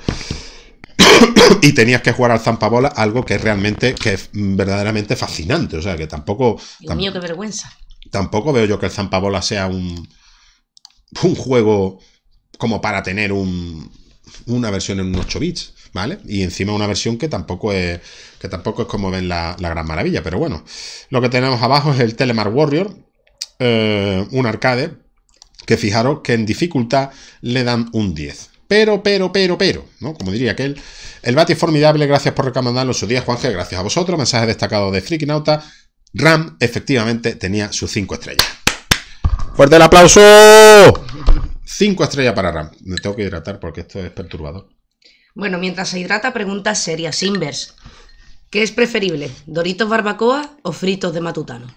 y tenías que jugar al zampabola algo que es realmente, que es verdaderamente fascinante. O sea, que tampoco. vergüenza. Tampoco veo yo que el zampabola sea un. un juego como para tener un, una versión en un 8 bits, ¿vale? Y encima una versión que tampoco es. que tampoco es como ven la, gran maravilla. Pero bueno. Lo que tenemos abajo es el Telemark Warrior. Eh, un arcade que fijaros que en dificultad le dan un 10. Pero, pero, pero, pero, ¿no? Como diría aquel. El bate es formidable, gracias por recomendarlo su día, Juanje, gracias a vosotros. Mensaje destacado de Nauta. Ram, efectivamente, tenía sus 5 estrellas. ¡Fuerte el aplauso! 5 estrellas para Ram. Me tengo que hidratar porque esto es perturbador. Bueno, mientras se hidrata, preguntas serias, Simbers ¿Qué es preferible? ¿Doritos barbacoa o fritos de matutano?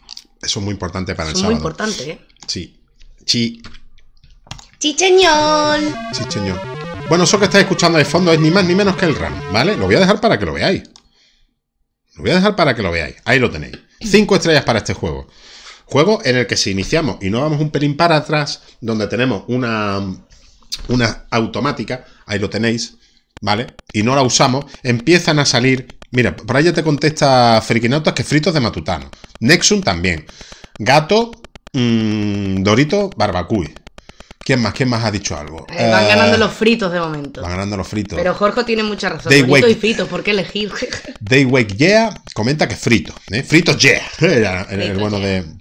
Eso es muy importante para el sábado. Es muy importante, ¿eh? Sí. Sí, Chicheñón. Chicheñón. Bueno, eso que estáis escuchando de fondo es ni más ni menos que el RAM, ¿vale? Lo voy a dejar para que lo veáis. Lo voy a dejar para que lo veáis. Ahí lo tenéis. Cinco estrellas para este juego. Juego en el que si iniciamos y no vamos un pelín para atrás, donde tenemos una, una automática, ahí lo tenéis, ¿vale? Y no la usamos, empiezan a salir... Mira, por ahí ya te contesta Frikinautas que fritos de matutano. Nexum también. Gato, mm, Dorito, barbacuy. ¿Quién más? ¿Quién más ha dicho algo? Eh, van eh, ganando los fritos de momento. Van ganando los fritos. Pero Jorge tiene mucha razón. Day y fritos, ¿por qué elegir? Daywake Wake Yeah comenta que frito. ¿eh? Fritos Yeah. el,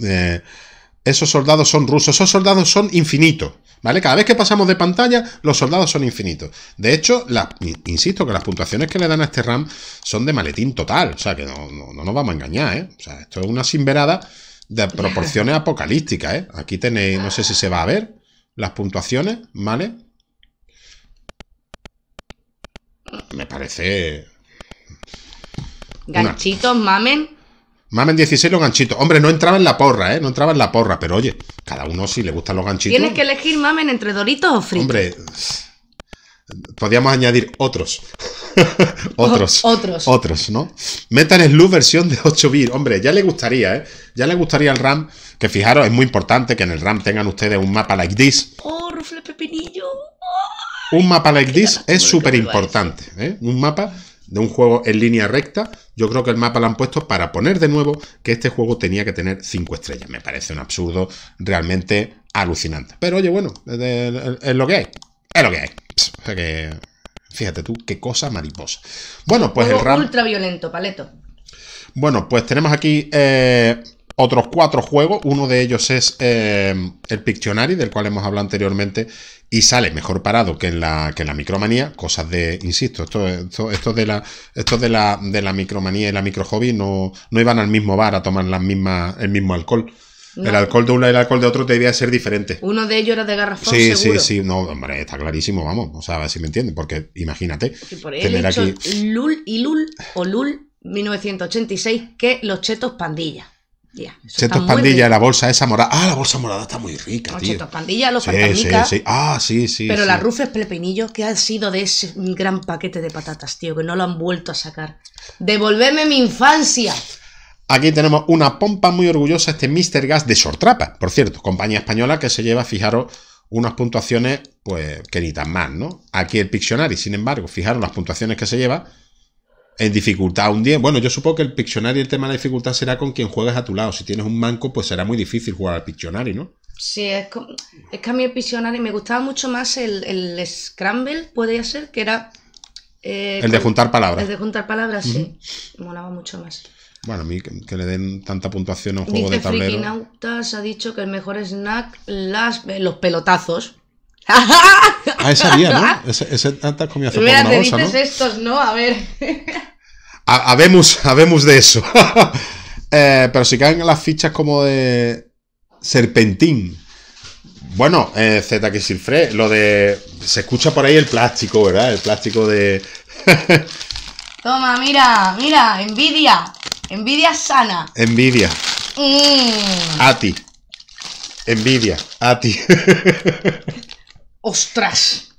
de, Esos soldados son rusos. Esos soldados son infinitos. ¿Vale? Cada vez que pasamos de pantalla, los soldados son infinitos. De hecho, insisto que las puntuaciones que le dan a este RAM son de maletín total. O sea, que no, nos vamos a engañar, ¿eh? esto es una sinverada de proporciones apocalípticas, ¿eh? Aquí tenéis, no sé si se va a ver las puntuaciones, ¿vale? Me parece... Ganchitos, mamen. Mamen 16 los ganchitos. Hombre, no entraba en la porra, ¿eh? No entraba en la porra, pero oye, cada uno si le gustan los ganchitos. Tienes que elegir mamen entre doritos o fritos. Hombre, Podríamos añadir otros. otros. otros. Otros, ¿no? Metan Slug versión de 8 bits. Hombre, ya le gustaría, ¿eh? Ya le gustaría el RAM, que fijaros, es muy importante que en el RAM tengan ustedes un mapa like this. ¡Oh, Rufle Pepinillo! Un mapa like this es súper importante, ¿eh? Un mapa de un juego en línea recta. Yo creo que el mapa lo han puesto para poner de nuevo que este juego tenía que tener 5 estrellas. Me parece un absurdo realmente alucinante. Pero oye, bueno, es lo que hay. Es lo que hay que, fíjate tú, qué cosa mariposa. Bueno, pues el RAM... Ultra violento, paleto. Bueno, pues tenemos aquí eh, otros cuatro juegos. Uno de ellos es eh, el Pictionary, del cual hemos hablado anteriormente, y sale mejor parado que en la, que la micromanía. Cosas de, insisto, esto, esto, de, la, de, la, micromanía y la microhobby no, no iban al mismo bar a tomar las mismas, el mismo alcohol. El alcohol de una y el alcohol de otro debía ser diferente. Uno de ellos era de garrafón, Sí, sí, sí. No, hombre, está clarísimo, vamos. O sea, a ver si me entienden. Porque imagínate. Y por tener aquí... Lul y Lul, o Lul 1986, que los chetos pandilla. chetos pandilla, la bolsa esa morada. Ah, la bolsa morada está muy rica, Chetos pandilla, los sí, sí, sí. Ah, sí, sí. Pero las rufes plepinillos, que ha sido de ese gran paquete de patatas, tío? Que no lo han vuelto a sacar. Devolveme mi infancia. Aquí tenemos una pompa muy orgullosa, este Mr. Gas de Sortrapa, por cierto, compañía española que se lleva, fijaros, unas puntuaciones, pues, que ni tan mal, ¿no? Aquí el Pictionary, sin embargo, fijaros las puntuaciones que se lleva, en dificultad un 10. Bueno, yo supongo que el Pictionary, el tema de dificultad será con quien juegues a tu lado. Si tienes un manco, pues será muy difícil jugar al Pictionary, ¿no? Sí, es, es que a mí el Pictionary me gustaba mucho más el, Scramble, puede ser, que era... Eh, el de juntar palabras. El de juntar palabras, sí. Me Molaba mucho más. Bueno, a mí que, le den tanta puntuación a un juego de tablero. Nautas ha dicho que el mejor snack, las, eh, los pelotazos. ah, esa día, ¿no? Ese, tanta comida Mira, dices estos, ¿no? A ver. habemos, de eso. Eh, pero si caen las fichas como de serpentín. Bueno, eh, Z que lo de. Se escucha por ahí el plástico, ¿verdad? El plástico de. Toma, mira, mira, envidia. Envidia sana. Envidia. Mm. A ti. Envidia. A ti. Ostras.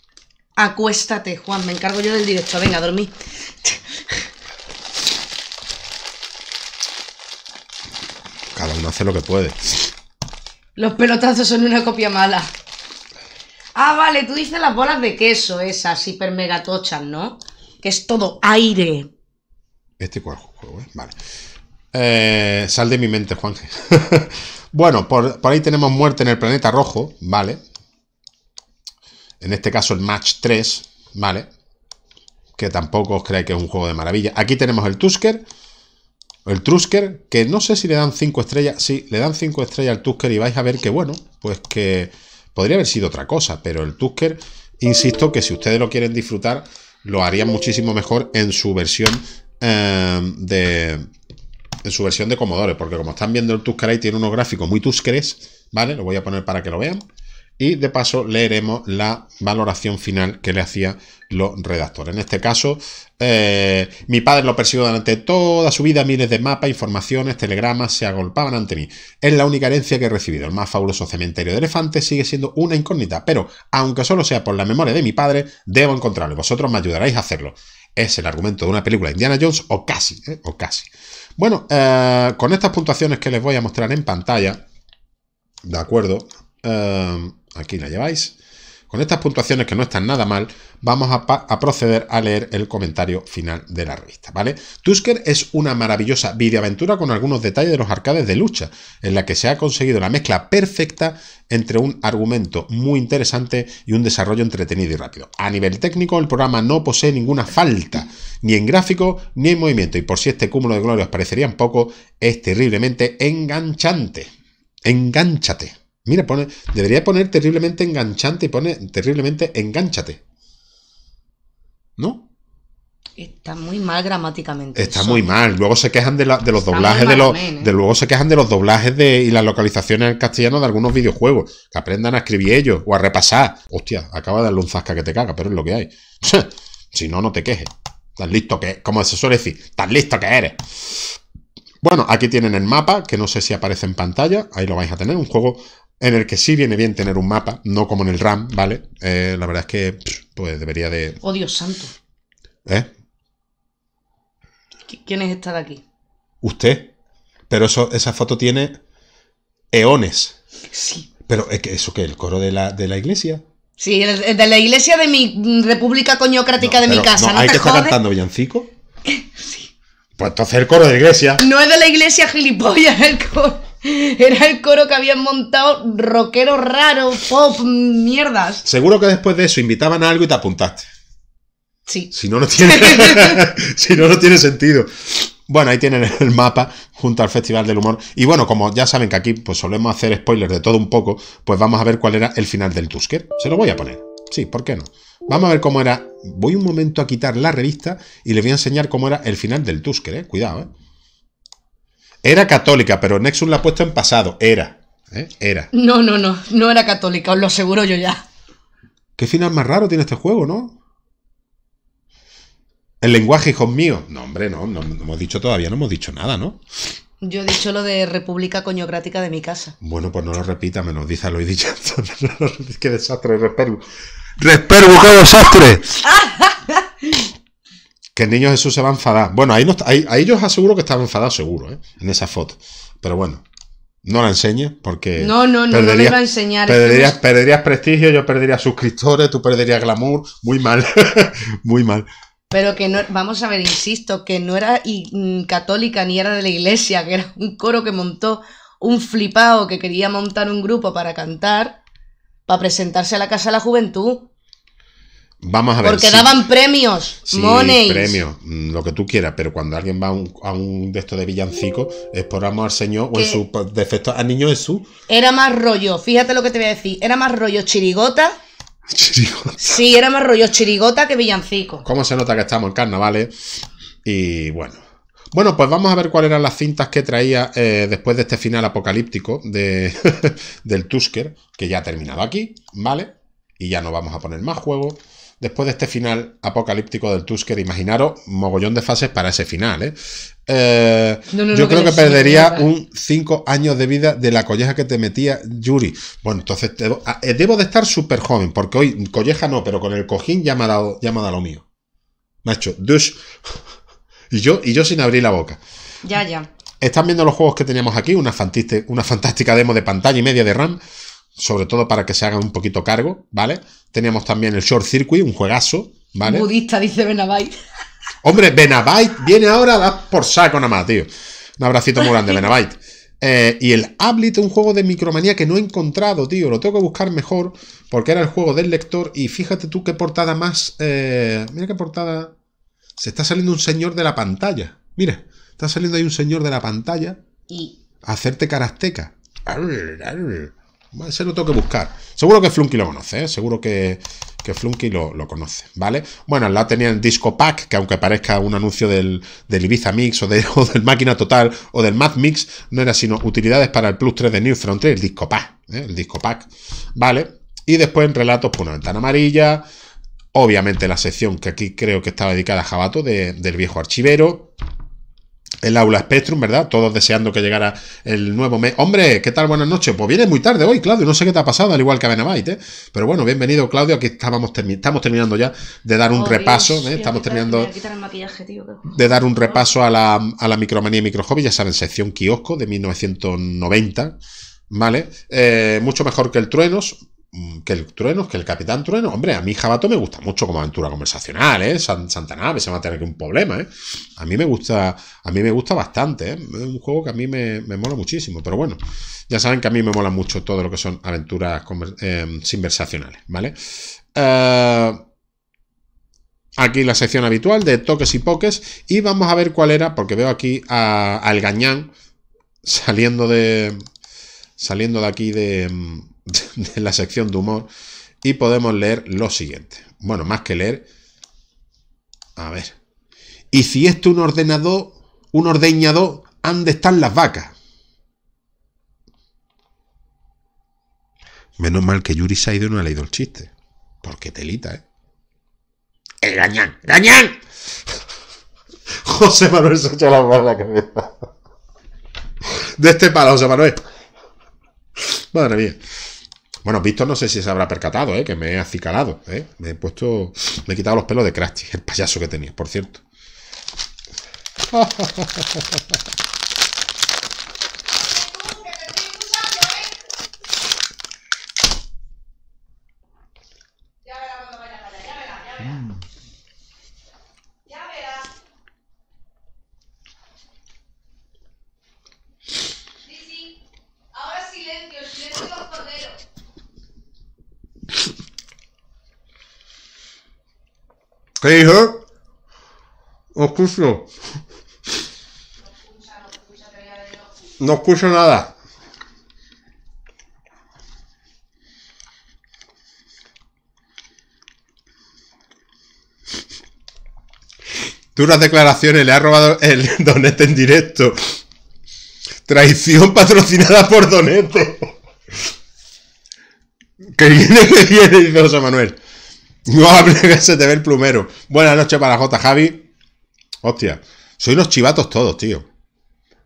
Acuéstate, Juan. Me encargo yo del directo. Venga, dormí. Cada uno hace lo que puede. Los pelotazos son una copia mala. Ah, vale, tú dices las bolas de queso, esas hiper megatochas, ¿no? Que es todo aire. ¿Este cual juego ¿eh? Vale. Eh, sal de mi mente, Juan. bueno, por, ahí tenemos muerte en el planeta rojo, ¿vale? En este caso el match 3, ¿vale? Que tampoco os creáis que es un juego de maravilla. Aquí tenemos el Tusker. El Trusker, que no sé si le dan 5 estrellas. Sí, le dan 5 estrellas al Tusker y vais a ver que, bueno, pues que podría haber sido otra cosa. Pero el Tusker, insisto que si ustedes lo quieren disfrutar, lo harían muchísimo mejor en su versión Em, de, en su versión de Commodore, porque como están viendo el Tuscaray tiene unos gráficos muy tuscres, ¿vale? Lo voy a poner para que lo vean. Y de paso leeremos la valoración final que le hacía los redactores. En este caso, eh, mi padre lo persiguió durante toda su vida, miles de mapas, informaciones, telegramas se agolpaban ante mí. Es la única herencia que he recibido. El más fabuloso cementerio de elefantes sigue siendo una incógnita, pero aunque solo sea por la memoria de mi padre, debo encontrarlo. Vosotros me ayudaréis a hacerlo es el argumento de una película de Indiana Jones o casi, ¿eh? o casi. Bueno, eh, con estas puntuaciones que les voy a mostrar en pantalla, de acuerdo, eh, aquí la lleváis, con estas puntuaciones que no están nada mal, vamos a, proceder a leer el comentario final de la revista, ¿vale? Tusker es una maravillosa videoaventura con algunos detalles de los arcades de lucha, en la que se ha conseguido la mezcla perfecta entre un argumento muy interesante y un desarrollo entretenido y rápido. A nivel técnico, el programa no posee ninguna falta, ni en gráfico ni en movimiento, y por si este cúmulo de glorias un poco, es terriblemente enganchante. Engánchate. Mira, pone, debería poner terriblemente enganchante y pone terriblemente engánchate. ¿No? Está muy mal gramáticamente. Está muy mal. Luego se quejan de, los doblajes de los. de luego se quejan de los doblajes y las localizaciones en castellano de algunos videojuegos. Que aprendan a escribir ellos o a repasar. Hostia, acaba de darle un zasca que te caga, pero es lo que hay. si no, no te quejes. Tan listo que, como se suele decir, tan listo que eres. Bueno, aquí tienen el mapa, que no sé si aparece en pantalla. Ahí lo vais a tener. Un juego en el que sí viene bien tener un mapa, no como en el RAM, ¿vale? Eh, la verdad es que, pues debería de... ¡Oh, Dios santo! ¿Eh? ¿Quién es esta de aquí? Usted. Pero eso, esa foto tiene eones. Sí. Pero ¿eh, ¿eso que ¿El coro de la, de la iglesia? Sí, de la iglesia de mi república coñocrática de mi casa. No, ¿no ¿Hay que estar cantando villancico? sí. Pues entonces el coro de iglesia. No es de la iglesia, gilipollas, el coro. Era el coro que habían montado rockero raro, pop, mierdas. Seguro que después de eso invitaban a algo y te apuntaste. Sí. Si no, no tiene, si no, no tiene sentido. Bueno, ahí tienen el mapa junto al Festival del Humor. Y bueno, como ya saben que aquí pues solemos hacer spoilers de todo un poco, pues vamos a ver cuál era el final del Tusker. Se lo voy a poner. Sí, ¿por qué no? Vamos a ver cómo era. Voy un momento a quitar la revista y les voy a enseñar cómo era el final del Tusker, ¿eh? Cuidado, ¿eh? Era católica, pero Nexus la ha puesto en pasado. Era. ¿eh? Era. No, no, no. No era católica, os lo aseguro yo ya. Qué final más raro tiene este juego, ¿no? El lenguaje, hijos mío. No, hombre, no, no, hemos dicho todavía, no hemos dicho nada, ¿no? Yo he dicho lo de República Coñocrática de mi casa. Bueno, pues no lo repita, me lo dice lo he dicho. Qué desastre, Resperu. ¡Resperu, qué desastre! que el niño Jesús se va a enfadar. Bueno, ahí, yo aseguro que estaba enfadado, seguro, ¿eh? en esa foto. Pero bueno, no la enseñes porque. No, no, no, no le iba a enseñar. Perderías, prestigio, yo perdería suscriptores, tú perderías glamour. Muy mal, muy mal. Pero que no, vamos a ver, insisto, que no era mm, católica ni era de la iglesia, que era un coro que montó un flipado que quería montar un grupo para cantar, para presentarse a la Casa de la Juventud. Vamos a ver. Porque daban premios, sí, premios, mm, lo que tú quieras, pero cuando alguien va a un, de estos de villancico, es por amor al Señor o en su defecto al niño su. Era más rollo, fíjate lo que te voy a decir, era más rollo chirigota. Chirigota. Sí, era más rollo chirigota que villancico. ¿Cómo se nota que estamos en carnavales? Y bueno. Bueno, pues vamos a ver cuáles eran las cintas que traía eh, después de este final apocalíptico de, del Tusker, que ya ha terminado aquí, ¿vale? Y ya no vamos a poner más juegos. Después de este final apocalíptico del Tusker, imaginaros mogollón de fases para ese final. ¿eh? Eh, yo creo que perdería un 5 años de vida de la colleja que te metía Yuri. Bueno, entonces ah, eh, debo, de estar súper joven, porque hoy colleja no, pero con el cojín ya me ha dado, ya me ha dado lo mío. Macho, dush. Y yo, y yo sin abrir la boca. Ya, ya. Están viendo los juegos que teníamos aquí, una, una fantástica demo de pantalla y media de RAM sobre todo para que se hagan un poquito cargo, ¿vale? Teníamos también el Short Circuit, un juegazo, ¿vale? Budista, dice Benavite. Hombre, Benavite viene ahora da por saco nada más, tío. Un abracito muy grande, Benavite. Eh, y el Ablit, un juego de micromanía que no he encontrado, tío. Lo tengo que buscar mejor porque era el juego del lector. Y fíjate tú qué portada más. Eh, mira qué portada. Se está saliendo un señor de la pantalla. Mira, está saliendo ahí un señor de la pantalla. Y. Hacerte carasteca. Ese lo tengo que buscar. Seguro que Flunky lo conoce, ¿eh? seguro que, Flunky lo, conoce, ¿vale? Bueno, la tenía el Disco Pack, que aunque parezca un anuncio del, Ibiza Mix o, del Máquina Total o del Mad Mix, no era sino utilidades para el Plus 3 de New Frontier, el Disco Pack, ¿eh? el Disco Pack, ¿vale? Y después en relatos, por pues, una ventana amarilla, obviamente la sección que aquí creo que estaba dedicada a Jabato del viejo archivero, el aula Spectrum, ¿verdad? Todos deseando que llegara el nuevo mes. Hombre, ¿qué tal? Buenas noches. Pues viene muy tarde hoy, Claudio. No sé qué te ha pasado, al igual que a Benavite. ¿eh? Pero bueno, bienvenido, Claudio. Aquí estábamos estamos terminando ya de dar un oh, repaso. ¿eh? Estamos terminando de dar un repaso a la, micromanía y microhobby. Ya saben, sección kiosco de 1990. ¿Vale? Eh, mucho mejor que el Truenos. Mm, que el trueno, que el Capitán Trueno. Hombre, a mí Jabato me gusta mucho como aventura conversacional, ¿eh? Nave se va a tener que un problema, ¿eh? A mí me gusta, a mí me gusta bastante, ¿eh? Es un juego que a mí me, mola muchísimo, pero bueno, ya saben que a mí me mola mucho todo lo que son aventuras conversacionales, eh, ¿vale? Eh, aquí la sección habitual de toques y poques y vamos a ver cuál era, porque veo aquí al Gañán saliendo de... Saliendo de aquí de mm, de la sección de humor y podemos leer lo siguiente. Bueno, más que leer. A ver. Y si esto un ordenador, un ordeñador, ¿dónde están las vacas? Menos mal que Yuri Saido no ha leído el chiste. Porque telita, ¿eh? ¡El gañán! ¡Gañán! José Manuel se echa la la cabeza. De este palo, José Manuel. Madre mía. Bueno, Víctor no sé si se habrá percatado, ¿eh? que me he acicalado. ¿eh? Me he puesto. Me he quitado los pelos de Krusty, el payaso que tenía, por cierto. ¿Qué No Escucho. No escucho nada. Duras declaraciones, le ha robado el donete en directo. Traición patrocinada por donete. ¿Qué viene, que viene, dice José Manuel. No hable que se te ve el plumero. Buenas noches para J. Javi. Hostia, soy unos chivatos todos, tío.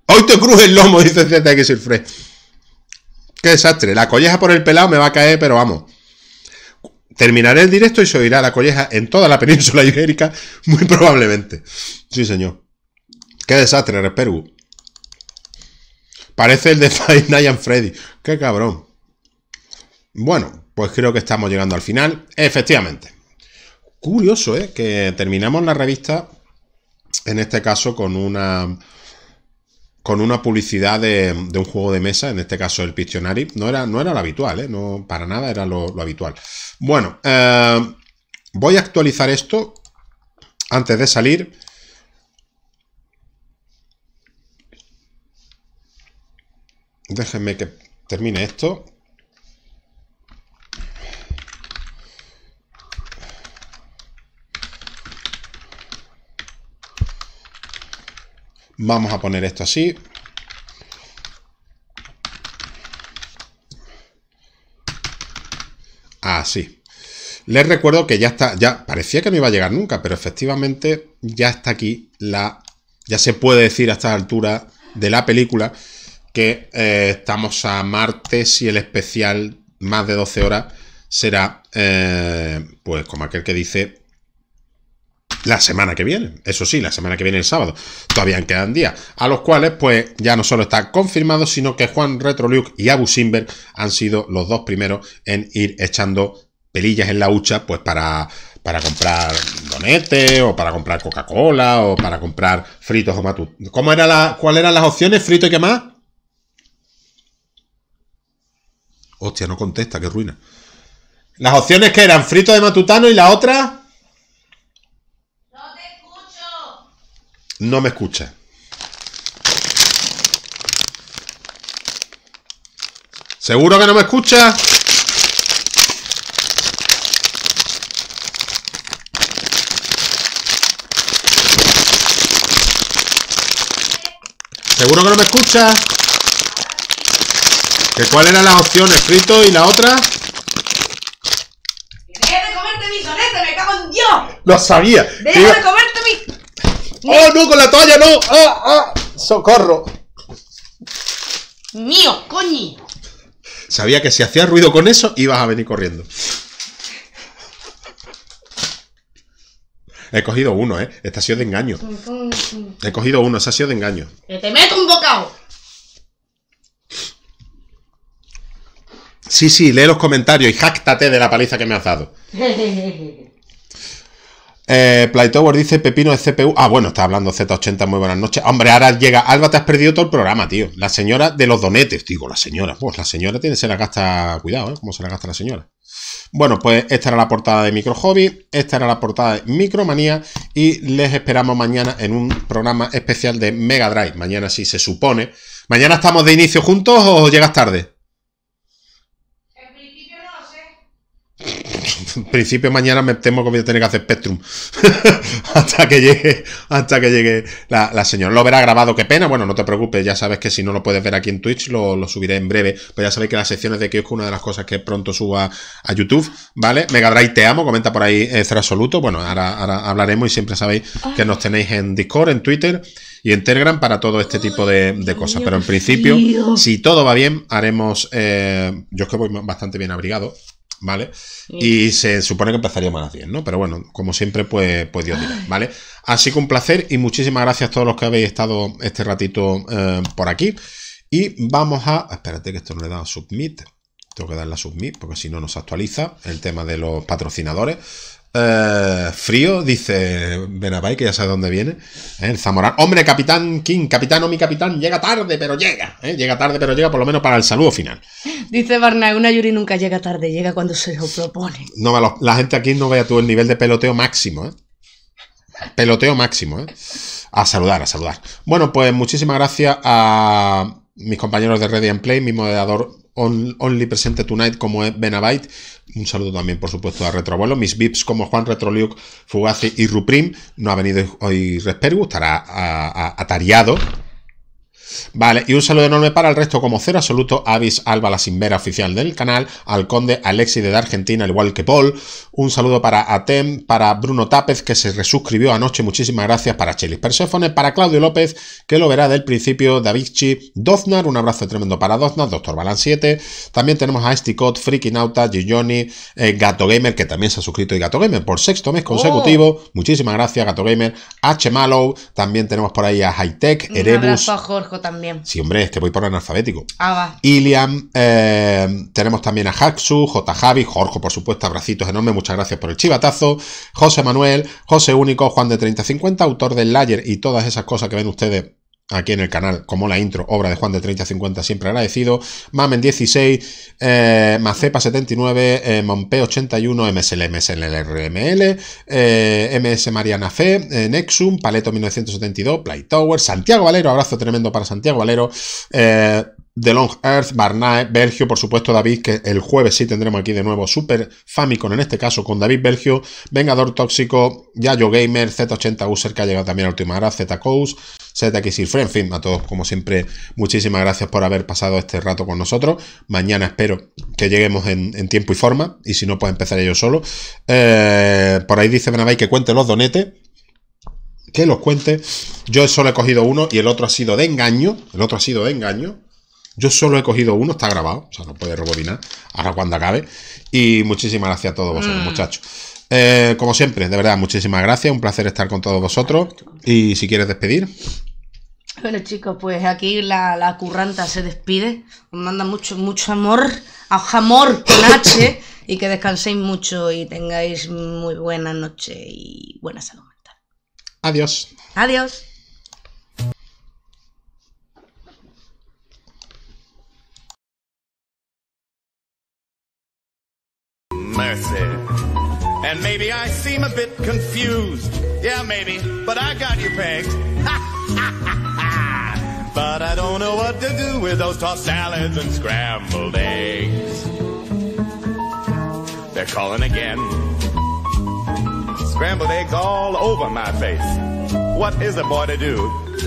Hoy te cruje el lomo, dice ZX Fred. Qué desastre. La colleja por el pelado me va a caer, pero vamos. Terminaré el directo y se oirá la colleja en toda la península ibérica, muy probablemente. Sí, señor. Qué desastre, Perú. Parece el de Five Night and Freddy. Qué cabrón. Bueno, pues creo que estamos llegando al final. Efectivamente. Curioso, ¿eh? Que terminamos la revista, en este caso, con una con una publicidad de, un juego de mesa, en este caso el Pictionary, no era, no lo habitual, ¿eh? no, para nada era lo, habitual. Bueno, eh, voy a actualizar esto antes de salir. Déjenme que termine esto. Vamos a poner esto así. Así. Les recuerdo que ya está, ya parecía que no iba a llegar nunca, pero efectivamente ya está aquí la, ya se puede decir a esta altura de la película que eh, estamos a martes y el especial más de 12 horas será, eh, pues como aquel que dice, la semana que viene. Eso sí, la semana que viene el sábado. Todavía quedan días. A los cuales, pues, ya no solo está confirmado, sino que Juan Luke... y Abu Simber han sido los dos primeros en ir echando pelillas en la hucha, pues para, para comprar donete, o para comprar Coca-Cola, o para comprar fritos o matut. ¿Cómo era la, ¿Cuáles eran las opciones? ¿Frito y qué más? Hostia, no contesta, qué ruina. Las opciones que eran frito de matutano y la otra. No me escucha. ¿Seguro que no me escucha? ¿Seguro que no me escucha? ¿Que cuál era la opción? ¿Frito y la otra? ¡Deja de comerte mi soneta! ¡Me cago en Dios! ¡Lo sabía! ¡Deja de comerte mi... ¡Oh, no! ¡Con la toalla, no! ¡Ah, ah! ¡Socorro! ¡Mío, coño! Sabía que si hacías ruido con eso, ibas a venir corriendo. He cogido uno, ¿eh? Esta ha sido de engaño. He cogido uno, ese ha sido de engaño. ¡Que te meto un bocado! Sí, sí, lee los comentarios y háctate de la paliza que me has dado. Eh, Playtower dice Pepino de CPU. Ah, bueno, está hablando Z80, muy buenas noches. Hombre, ahora llega. Alba, te has perdido todo el programa, tío. La señora de los donetes. Digo, la señora. Pues la señora tiene, se la gasta. Cuidado, ¿eh? Cómo se la gasta la señora. Bueno, pues esta era la portada de Micro Hobby, esta era la portada de Micromanía y les esperamos mañana en un programa especial de Mega Drive. Mañana sí se supone. ¿Mañana estamos de inicio juntos o llegas tarde? en principio mañana me temo que voy a tener que hacer Spectrum. hasta que llegue, hasta que llegue la, señora. Lo verá grabado, qué pena. Bueno, no te preocupes, ya sabes que si no lo puedes ver aquí en Twitch, lo, subiré en breve. Pero ya sabéis que las secciones de es una de las cosas que pronto suba a YouTube, ¿vale? Mega te amo, comenta por ahí eh, Absoluto. Bueno, ahora, ahora, hablaremos y siempre sabéis que nos tenéis en Discord, en Twitter y en Telegram para todo este tipo de, cosas. Pero en principio, si todo va bien, haremos. Eh, yo es que voy bastante bien abrigado ¿Vale? Y se supone que empezaríamos a las 10, ¿no? Pero bueno, como siempre, pues, pues Dios dirá, ¿vale? Así que un placer y muchísimas gracias a todos los que habéis estado este ratito eh, por aquí. Y vamos a. Espérate que esto no le da a submit. Tengo que darle a submit porque si no nos actualiza el tema de los patrocinadores. Eh, frío, dice Benabay, que ya sabe dónde viene. ¿eh? El Hombre, capitán King, capitán o mi capitán, llega tarde, pero llega. ¿eh? Llega tarde, pero llega por lo menos para el saludo final. Dice Barna una Yuri nunca llega tarde, llega cuando se lo propone. No, la, la gente aquí no vea tú el nivel de peloteo máximo. Peloteo máximo. A saludar, a saludar. Bueno, pues muchísimas gracias a mis compañeros de Ready and Play, mi moderador Only Presente Tonight como es Un saludo también, por supuesto, a Retrobuelo. Mis VIPs como Juan Retroliuk, Fugazi y Ruprim. No ha venido hoy Resperu, estará atariado Vale, y un saludo enorme para el resto como cero absoluto, Avis Alba, la simbera oficial del canal, al conde Alexi de Argentina, al igual que Paul. Un saludo para Atem, para Bruno Tápez, que se resuscribió anoche, muchísimas gracias, para Chelis Perséfone, para Claudio López, que lo verá del principio, Davichi, Doznar, un abrazo tremendo para Doznar, Doctor Balan 7. También tenemos a Esticot, Freaky Nauta, Gigioni, eh, Gato Gamer, que también se ha suscrito y Gato Gamer por sexto mes consecutivo. Oh. Muchísimas gracias, Gato Gamer, H malo también tenemos por ahí a Hightech, Erebus. Un Jorge también. Sí, hombre, que voy por analfabético. Ah, va. Iliam, eh, tenemos también a Haksu, J. Javi, Jorge, por supuesto, abracitos enormes, muchas gracias por el chivatazo. José Manuel, José Único, Juan de 3050, autor del Layer y todas esas cosas que ven ustedes aquí en el canal, como la intro, obra de Juan de 3050, siempre agradecido, Mamen 16, eh, Macepa 79, eh, Monpe 81, MSL, el RML, MS Mariana Fe, eh, Nexum, Paleto 1972, Play Tower, Santiago Valero, abrazo tremendo para Santiago Valero, eh, The Long Earth, Barnae, Belgio, por supuesto David, que el jueves sí tendremos aquí de nuevo Super Famicom, en este caso con David Belgio, Vengador Tóxico, Yayo Gamer, Z80 User, que ha llegado también a última hora, Z Coast, ZXIFRE. En fin, a todos, como siempre, muchísimas gracias por haber pasado este rato con nosotros. Mañana espero que lleguemos en, tiempo y forma, y si no, pues empezaré yo solo. Eh, por ahí dice Benavai que cuente los donetes que los cuente. Yo solo he cogido uno y el otro ha sido de engaño. El otro ha sido de engaño. Yo solo he cogido uno, está grabado, o sea, no puede rebobinar. Ahora cuando acabe. Y muchísimas gracias a todos vosotros, mm. muchachos. Eh, como siempre, de verdad, muchísimas gracias. Un placer estar con todos vosotros. Y si quieres despedir. Bueno, chicos, pues aquí la, curranta se despide. Os manda mucho, mucho amor. A amor con H. y que descanséis mucho y tengáis muy buena noche y buena salud mental. Adiós. Adiós. And maybe I seem a bit confused. Yeah, maybe, but I got you pegged. but I don't know what to do with those tossed salads and scrambled eggs. They're calling again. Scrambled eggs all over my face. What is a boy to do?